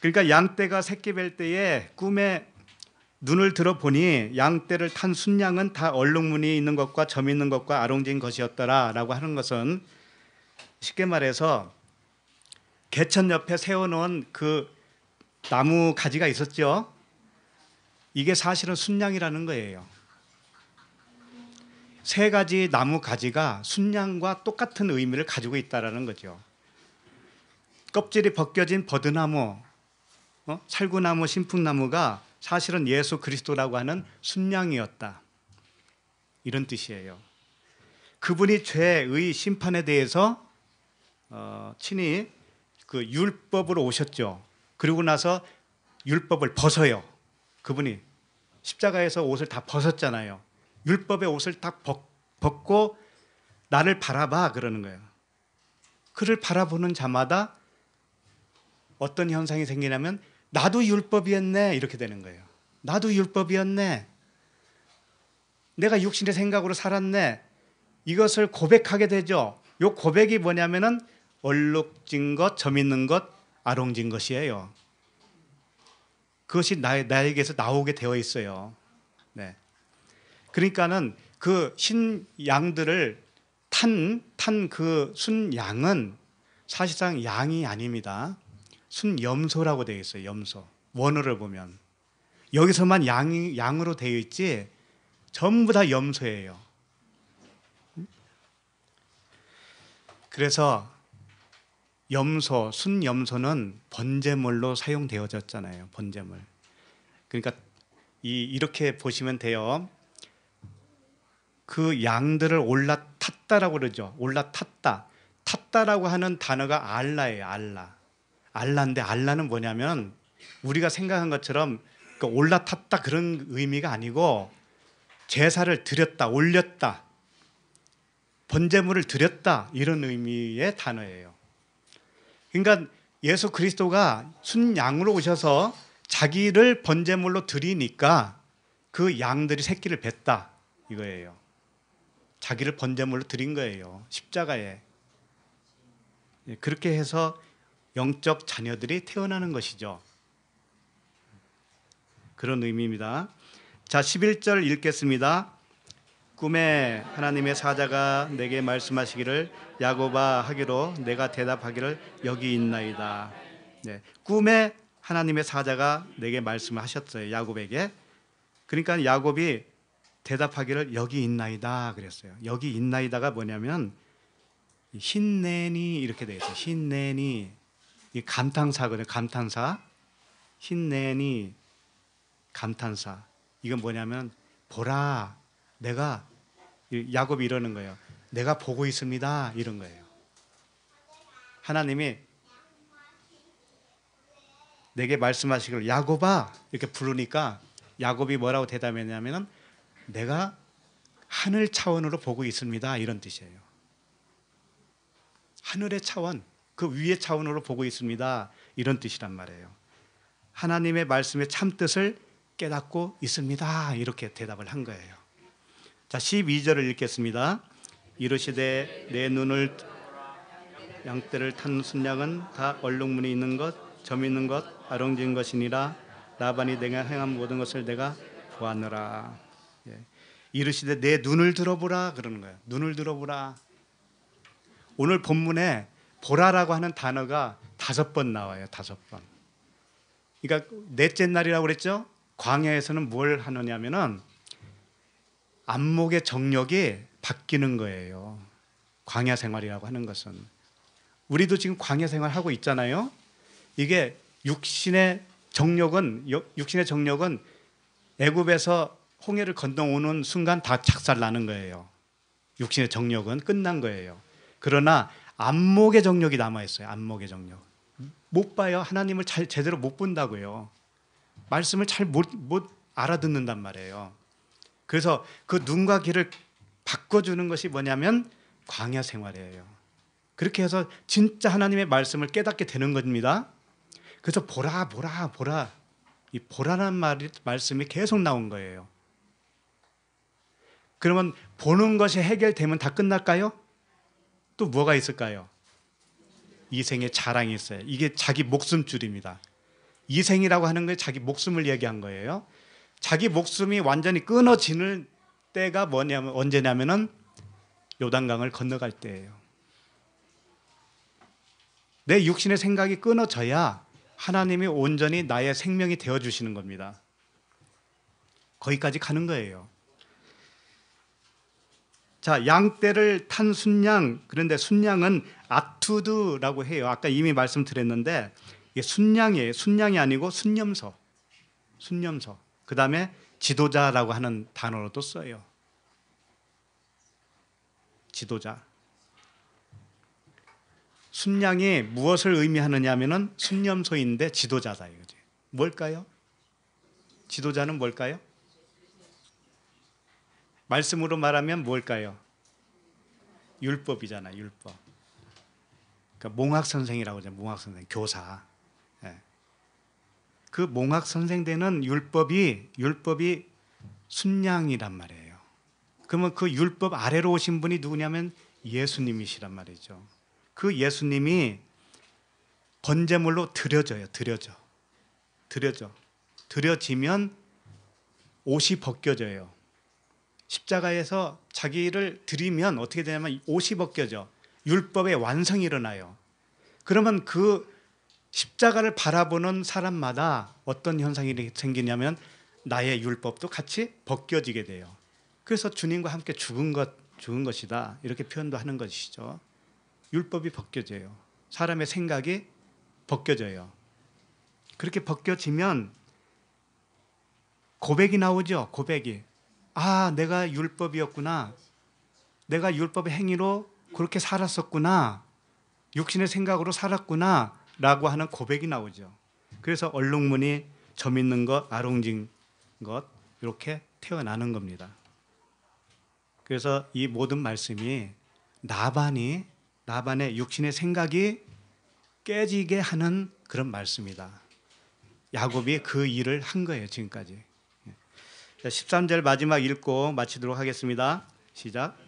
그러니까 양떼가 새끼 뵐 때에 꿈에 눈을 들어보니 양떼를 탄 순양은 다 얼룩무늬 있는 것과 점 있는 것과 아롱진 것이었더라라고 하는 것은 쉽게 말해서 개천 옆에 세워놓은 그 나무 가지가 있었죠. 이게 사실은 순양이라는 거예요. 세 가지 나무 가지가 순양과 똑같은 의미를 가지고 있다라는 거죠. 껍질이 벗겨진 버드나무, 어? 살구나무, 신풍나무가 사실은 예수 그리스도라고 하는 순양이었다. 이런 뜻이에요. 그분이 죄의 심판에 대해서 어, 친히 그 율법으로 오셨죠. 그리고 나서 율법을 벗어요. 그분이 십자가에서 옷을 다 벗었잖아요. 율법의 옷을 딱 벗, 고 나를 바라봐 그러는 거예요. 그를 바라보는 자마다 어떤 현상이 생기냐면 나도 율법이었네 이렇게 되는 거예요. 나도 율법이었네. 내가 육신의 생각으로 살았네. 이것을 고백하게 되죠. 요 고백이 뭐냐면은 얼룩진 것, 점 있는 것, 아롱진 것이에요. 그것이 나, 나에게서 나오게 되어 있어요. 네. 그러니까는 그신 양들을 탄 탄 그 순 양은 사실상 양이 아닙니다. 순 염소라고 되어 있어요. 염소 원어를 보면 여기서만 양이 양으로 되어 있지 전부 다 염소예요. 음? 그래서 염소, 순염소는 번제물로 사용되어졌잖아요. 번제물. 그러니까 이, 이렇게 보시면 돼요. 그 양들을 올라탔다라고 그러죠. 올라탔다. 탔다라고 하는 단어가 알라예요. 알라. 알라인데 알라는 뭐냐면 우리가 생각한 것처럼 그 올라탔다 그런 의미가 아니고 제사를 드렸다, 올렸다, 번제물을 드렸다 이런 의미의 단어예요. 그러니까 예수 그리스도가 순양으로 오셔서 자기를 번제물로 드리니까 그 양들이 새끼를 뱉다 이거예요. 자기를 번제물로 드린 거예요. 십자가에. 예, 그렇게 해서 영적 자녀들이 태어나는 것이죠. 그런 의미입니다. 자, 11절 읽겠습니다. 꿈에 하나님의 사자가 내게 말씀하시기를 야고바 하기로 내가 대답하기를 여기 있나이다. 네, 꿈에 하나님의 사자가 내게 말씀을 하셨어요. 야곱에게. 그러니까 야곱이 대답하기를 여기 있나이다 그랬어요. 여기 있나이다가 뭐냐면 흰내니 이렇게 돼 있어요. 흰내니 이 감탄사거든요. 감탄사. 흰내니 감탄사. 이건 뭐냐면 보라 내가 야곱이 이러는 거예요. 내가 보고 있습니다. 이런 거예요. 하나님이 내게 말씀하시기를 야곱아 이렇게 부르니까 야곱이 뭐라고 대답했냐면은 내가 하늘 차원으로 보고 있습니다. 이런 뜻이에요. 하늘의 차원, 그 위의 차원으로 보고 있습니다. 이런 뜻이란 말이에요. 하나님의 말씀의 참뜻을 깨닫고 있습니다. 이렇게 대답을 한 거예요. 자, 12절을 읽겠습니다. 이르시되 내 눈을 양떼를 탄 순양은 다 얼룩무늬 있는 것, 점 있는 것, 아롱진 것이니라 라반이 내가 행한 모든 것을 내가 보았느라. 예. 이르시되 내 눈을 들어보라 그러는 거예요. 눈을 들어보라. 오늘 본문에 보라라고 하는 단어가 다섯 번 나와요. 다섯 번. 그러니까 넷째 날이라고 그랬죠. 광야에서는 뭘 하느냐면은 안목의 정력이 바뀌는 거예요. 광야 생활이라고 하는 것은 우리도 지금 광야 생활 하고 있잖아요. 이게 육신의 정력은 육신의 정력은 애굽에서 홍해를 건너오는 순간 다 착살 나는 거예요. 육신의 정력은 끝난 거예요. 그러나 안목의 정력이 남아 있어요. 안목의 정력. 못 봐요. 하나님을 잘 제대로 못 본다고요. 말씀을 잘못못 알아듣는단 말이에요. 그래서 그 눈과 귀를 바꿔주는 것이 뭐냐면 광야 생활이에요. 그렇게 해서 진짜 하나님의 말씀을 깨닫게 되는 겁니다. 그래서 보라 보라 보라 이 보라란 말 말씀이 계속 나온 거예요. 그러면 보는 것이 해결되면 다 끝날까요? 또 뭐가 있을까요? 이생의 자랑이 있어요. 이게 자기 목숨줄입니다. 이생이라고 하는 게 자기 목숨을 얘기한 거예요. 자기 목숨이 완전히 끊어지는 때가 뭐냐면 언제냐면은 요단강을 건너갈 때예요. 내 육신의 생각이 끊어져야 하나님이 온전히 나의 생명이 되어 주시는 겁니다. 거기까지 가는 거예요. 자, 양떼를 탄 순양. 그런데 순양은 아투드라고 해요. 아까 이미 말씀드렸는데 순양이에요. 순양이 아니고 순념서. 순념서. 그 다음에 지도자라고 하는 단어로 또 써요. 지도자. 순양이 무엇을 의미하느냐면은 순념소인데 지도자다 이거지. 뭘까요? 지도자는 뭘까요? 말씀으로 말하면 뭘까요? 율법이잖아, 율법. 그러니까 몽학 선생이라고 하잖 몽학 선생, 교사. 그 몽학 선생되는 율법이 율법이 순양이란 말이에요. 그러면 그 율법 아래로 오신 분이 누구냐면 예수님이시란 말이죠. 그 예수님이 번제물로 드려져요. 드려져. 드려져. 드려지면 옷이 벗겨져요. 십자가에서 자기를 드리면 어떻게 되냐면 옷이 벗겨져. 율법의 완성이 일어나요. 그러면 그 십자가를 바라보는 사람마다 어떤 현상이 생기냐면 나의 율법도 같이 벗겨지게 돼요. 그래서 주님과 함께 죽은 것 죽은 것이다 이렇게 표현도 하는 것이죠. 율법이 벗겨져요. 사람의 생각이 벗겨져요. 그렇게 벗겨지면 고백이 나오죠. 고백이 아 내가 율법이었구나. 내가 율법의 행위로 그렇게 살았었구나. 육신의 생각으로 살았구나. 라고 하는 고백이 나오죠. 그래서 얼룩무늬 점 있는 것, 아롱진 것 이렇게 태어나는 겁니다. 그래서 이 모든 말씀이 나반이 나반의 육신의 생각이 깨지게 하는 그런 말씀이다. 야곱이 그 일을 한 거예요, 지금까지. 13절 마지막 읽고 마치도록 하겠습니다. 시작.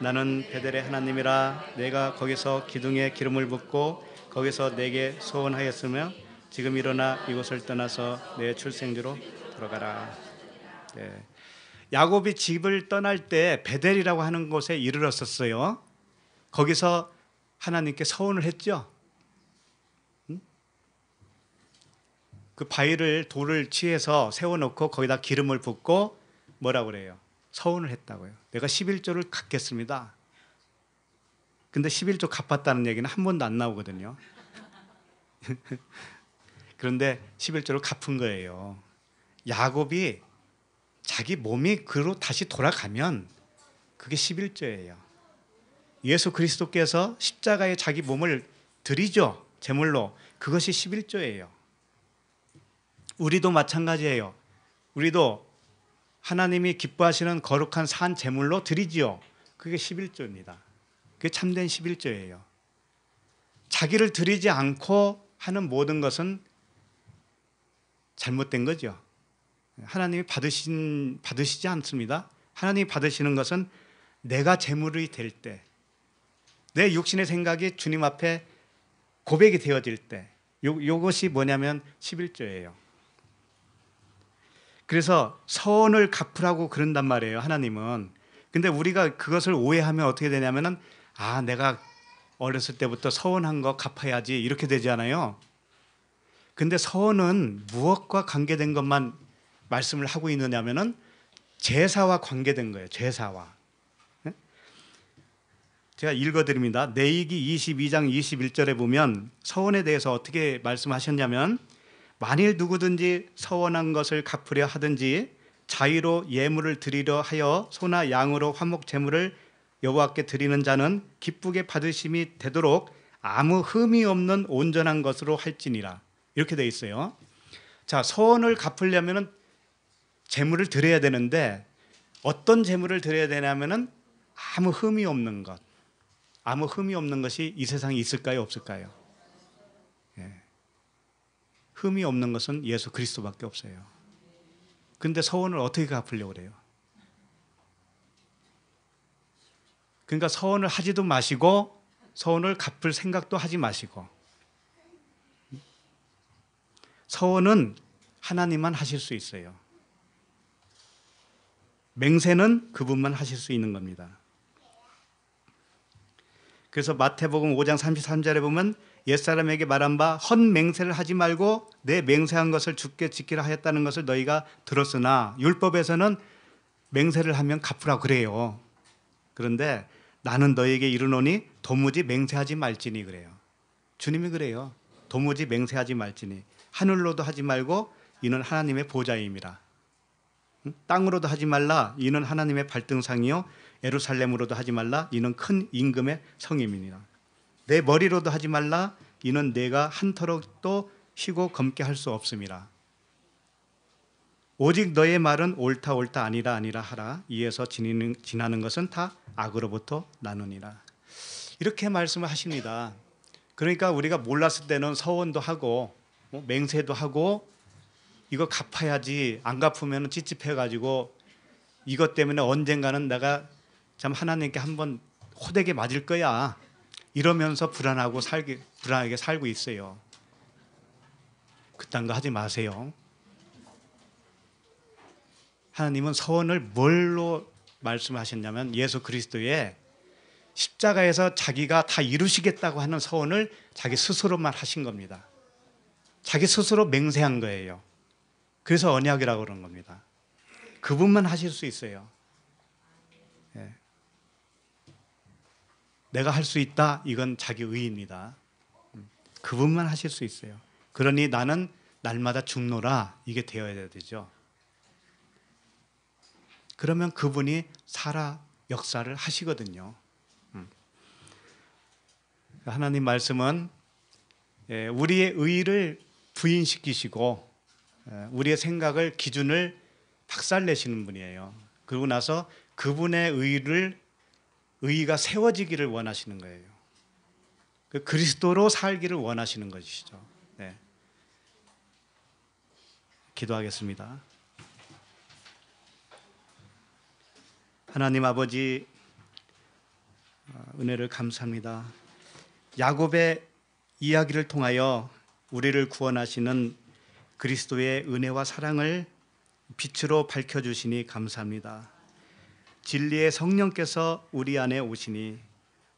나는 베델의 하나님이라 내가 거기서 기둥에 기름을 붓고 거기서 내게 소원하였으며 지금 일어나 이곳을 떠나서 내 출생지로 돌아가라. 네. 야곱이 집을 떠날 때 베델이라고 하는 곳에 이르렀었어요. 거기서 하나님께 서원을 했죠. 음? 그 바위를 돌을 취해서 세워놓고 거기다 기름을 붓고 뭐라 그래요? 서운을 했다고요. 내가 11조를 갖겠습니다. 근데 11조 갚았다는 얘기는 한 번도 안 나오거든요. <laughs> 그런데 11조를 갚은 거예요. 야곱이 자기 몸이 그로 다시 돌아가면 그게 11조예요. 예수 그리스도께서 십자가에 자기 몸을 드리죠. 제물로. 그것이 11조예요. 우리도 마찬가지예요. 우리도 하나님이 기뻐하시는 거룩한 산 제물로 드리지요. 그게 11조입니다. 그게 참된 11조예요. 자기를 들이지 않고 하는 모든 것은 잘못된 거죠. 하나님이 받으신 받으시지 않습니다. 하나님이 받으시는 것은 내가 제물이 될 때, 내 육신의 생각이 주님 앞에 고백이 되어질 때, 요, 요것이 뭐냐면 11조예요. 그래서 서원을 갚으라고 그런단 말이에요, 하나님은. 근데 우리가 그것을 오해하면 어떻게 되냐면은 아 내가 어렸을 때부터 서운한 거 갚아야지 이렇게 되잖아요. 근데 서원은 무엇과 관계된 것만 말씀을 하고 있느냐면은 제사와 관계된 거예요. 제사와. 예? 제가 읽어드립니다. 내이기 22장 21절에 보면 서원에 대해서 어떻게 말씀하셨냐면 만일 누구든지 서원한 것을 갚으려 하든지 자의로 예물을 드리려 하여 소나 양으로 화목 제물을 여호와께 드리는 자는 기쁘게 받으심이 되도록 아무 흠이 없는 온전한 것으로 할지니라. 이렇게 돼 있어요. 자, 서원을 갚으려면은 재물을 드려야 되는데 어떤 재물을 드려야 되냐면은 아무 흠이 없는 것. 아무 흠이 없는 것이 이 세상에 있을까요, 없을까요? 예. 흠이 없는 것은 예수 그리스도밖에 없어요. 근데 서원을 어떻게 갚으려고 그래요? 그러니까 서원을 하지도 마시고 서원을 갚을 생각도 하지 마시고 서원은 하나님만 하실 수 있어요. 맹세는 그분만 하실 수 있는 겁니다. 그래서 마태복음 5장 33절에 보면 옛사람에게 말한 바 헛맹세를 하지 말고 내 맹세한 것을 죽게 지키라 하였다는 것을 너희가 들었으나 율법에서는 맹세를 하면 갚으라 그래요. 그런데 나는 너에게 이르노니 도무지 맹세하지 말지니 그래요. 주님이 그래요. 도무지 맹세하지 말지니 하늘로도 하지 말고 이는 하나님의 보좌임이라. 땅으로도 하지 말라 이는 하나님의 발등상이요 에루살렘으로도 하지 말라 이는 큰 임금의 성임이니라. 내 머리로도 하지 말라 이는 내가 한터럭도 쉬고 검게 할 수 없음이라. 오직 너의 말은 옳다 옳다 아니라 아니라 하라 이에서 지니는, 지나는 것은 다 악으로부터 나누니라 이렇게 말씀을 하십니다. 그러니까 우리가 몰랐을 때는 서원도 하고 뭐 맹세도 하고 이거 갚아야지 안 갚으면 찝찝해가지고 이것 때문에 언젠가는 내가 참 하나님께 한번 호되게 맞을 거야 이러면서 불안하고 살기 불안하게 살고 있어요. 그딴 거 하지 마세요. 하나님은 서원을 뭘로 말씀하셨냐면 예수 그리스도의 십자가에서 자기가 다 이루시겠다고 하는 서원을 자기 스스로만 하신 겁니다. 자기 스스로 맹세한 거예요. 그래서 언약이라고 그런 겁니다. 그분만 하실 수 있어요. 예. 내가 할 수 있다 이건 자기 의입니다. 음, 그분만 하실 수 있어요. 그러니 나는 날마다 죽노라 이게 되어야 되죠. 그러면 그분이 살아 역사를 하시거든요. 음. 하나님 말씀은 예, 우리의 의를 부인시키시고 예, 우리의 생각을 기준을 박살내시는 분이에요. 그러고 나서 그분의 의를 의가 세워지기를 원하시는 거예요. 그 그리스도로 살기를 원하시는 것이죠. 네. 기도하겠습니다. 하나님 아버지 어, 은혜를 감사합니다. 야곱의 이야기를 통하여 우리를 구원하시는 그리스도의 은혜와 사랑을 빛으로 밝혀 주시니 감사합니다. 진리의 성령께서 우리 안에 오시니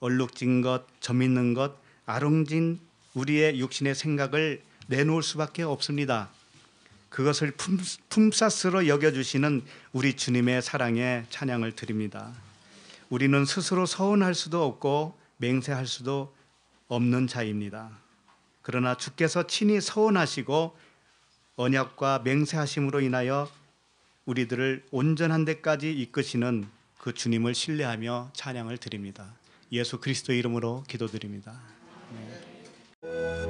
얼룩진 것, 점 있는 것, 아롱진 우리의 육신의 생각을 내놓을 수밖에 없습니다. 그것을 품, 품삯으로 여겨주시는 우리 주님의 사랑에 찬양을 드립니다. 우리는 스스로 서운할 수도 없고 맹세할 수도 없는 자입니다. 그러나 주께서 친히 서운하시고 언약과 맹세하심으로 인하여 우리들을 온전한 데까지 이끄시는 그 주님을 신뢰하며 찬양을 드립니다. 예수 그리스도 이름으로 기도드립니다. 네.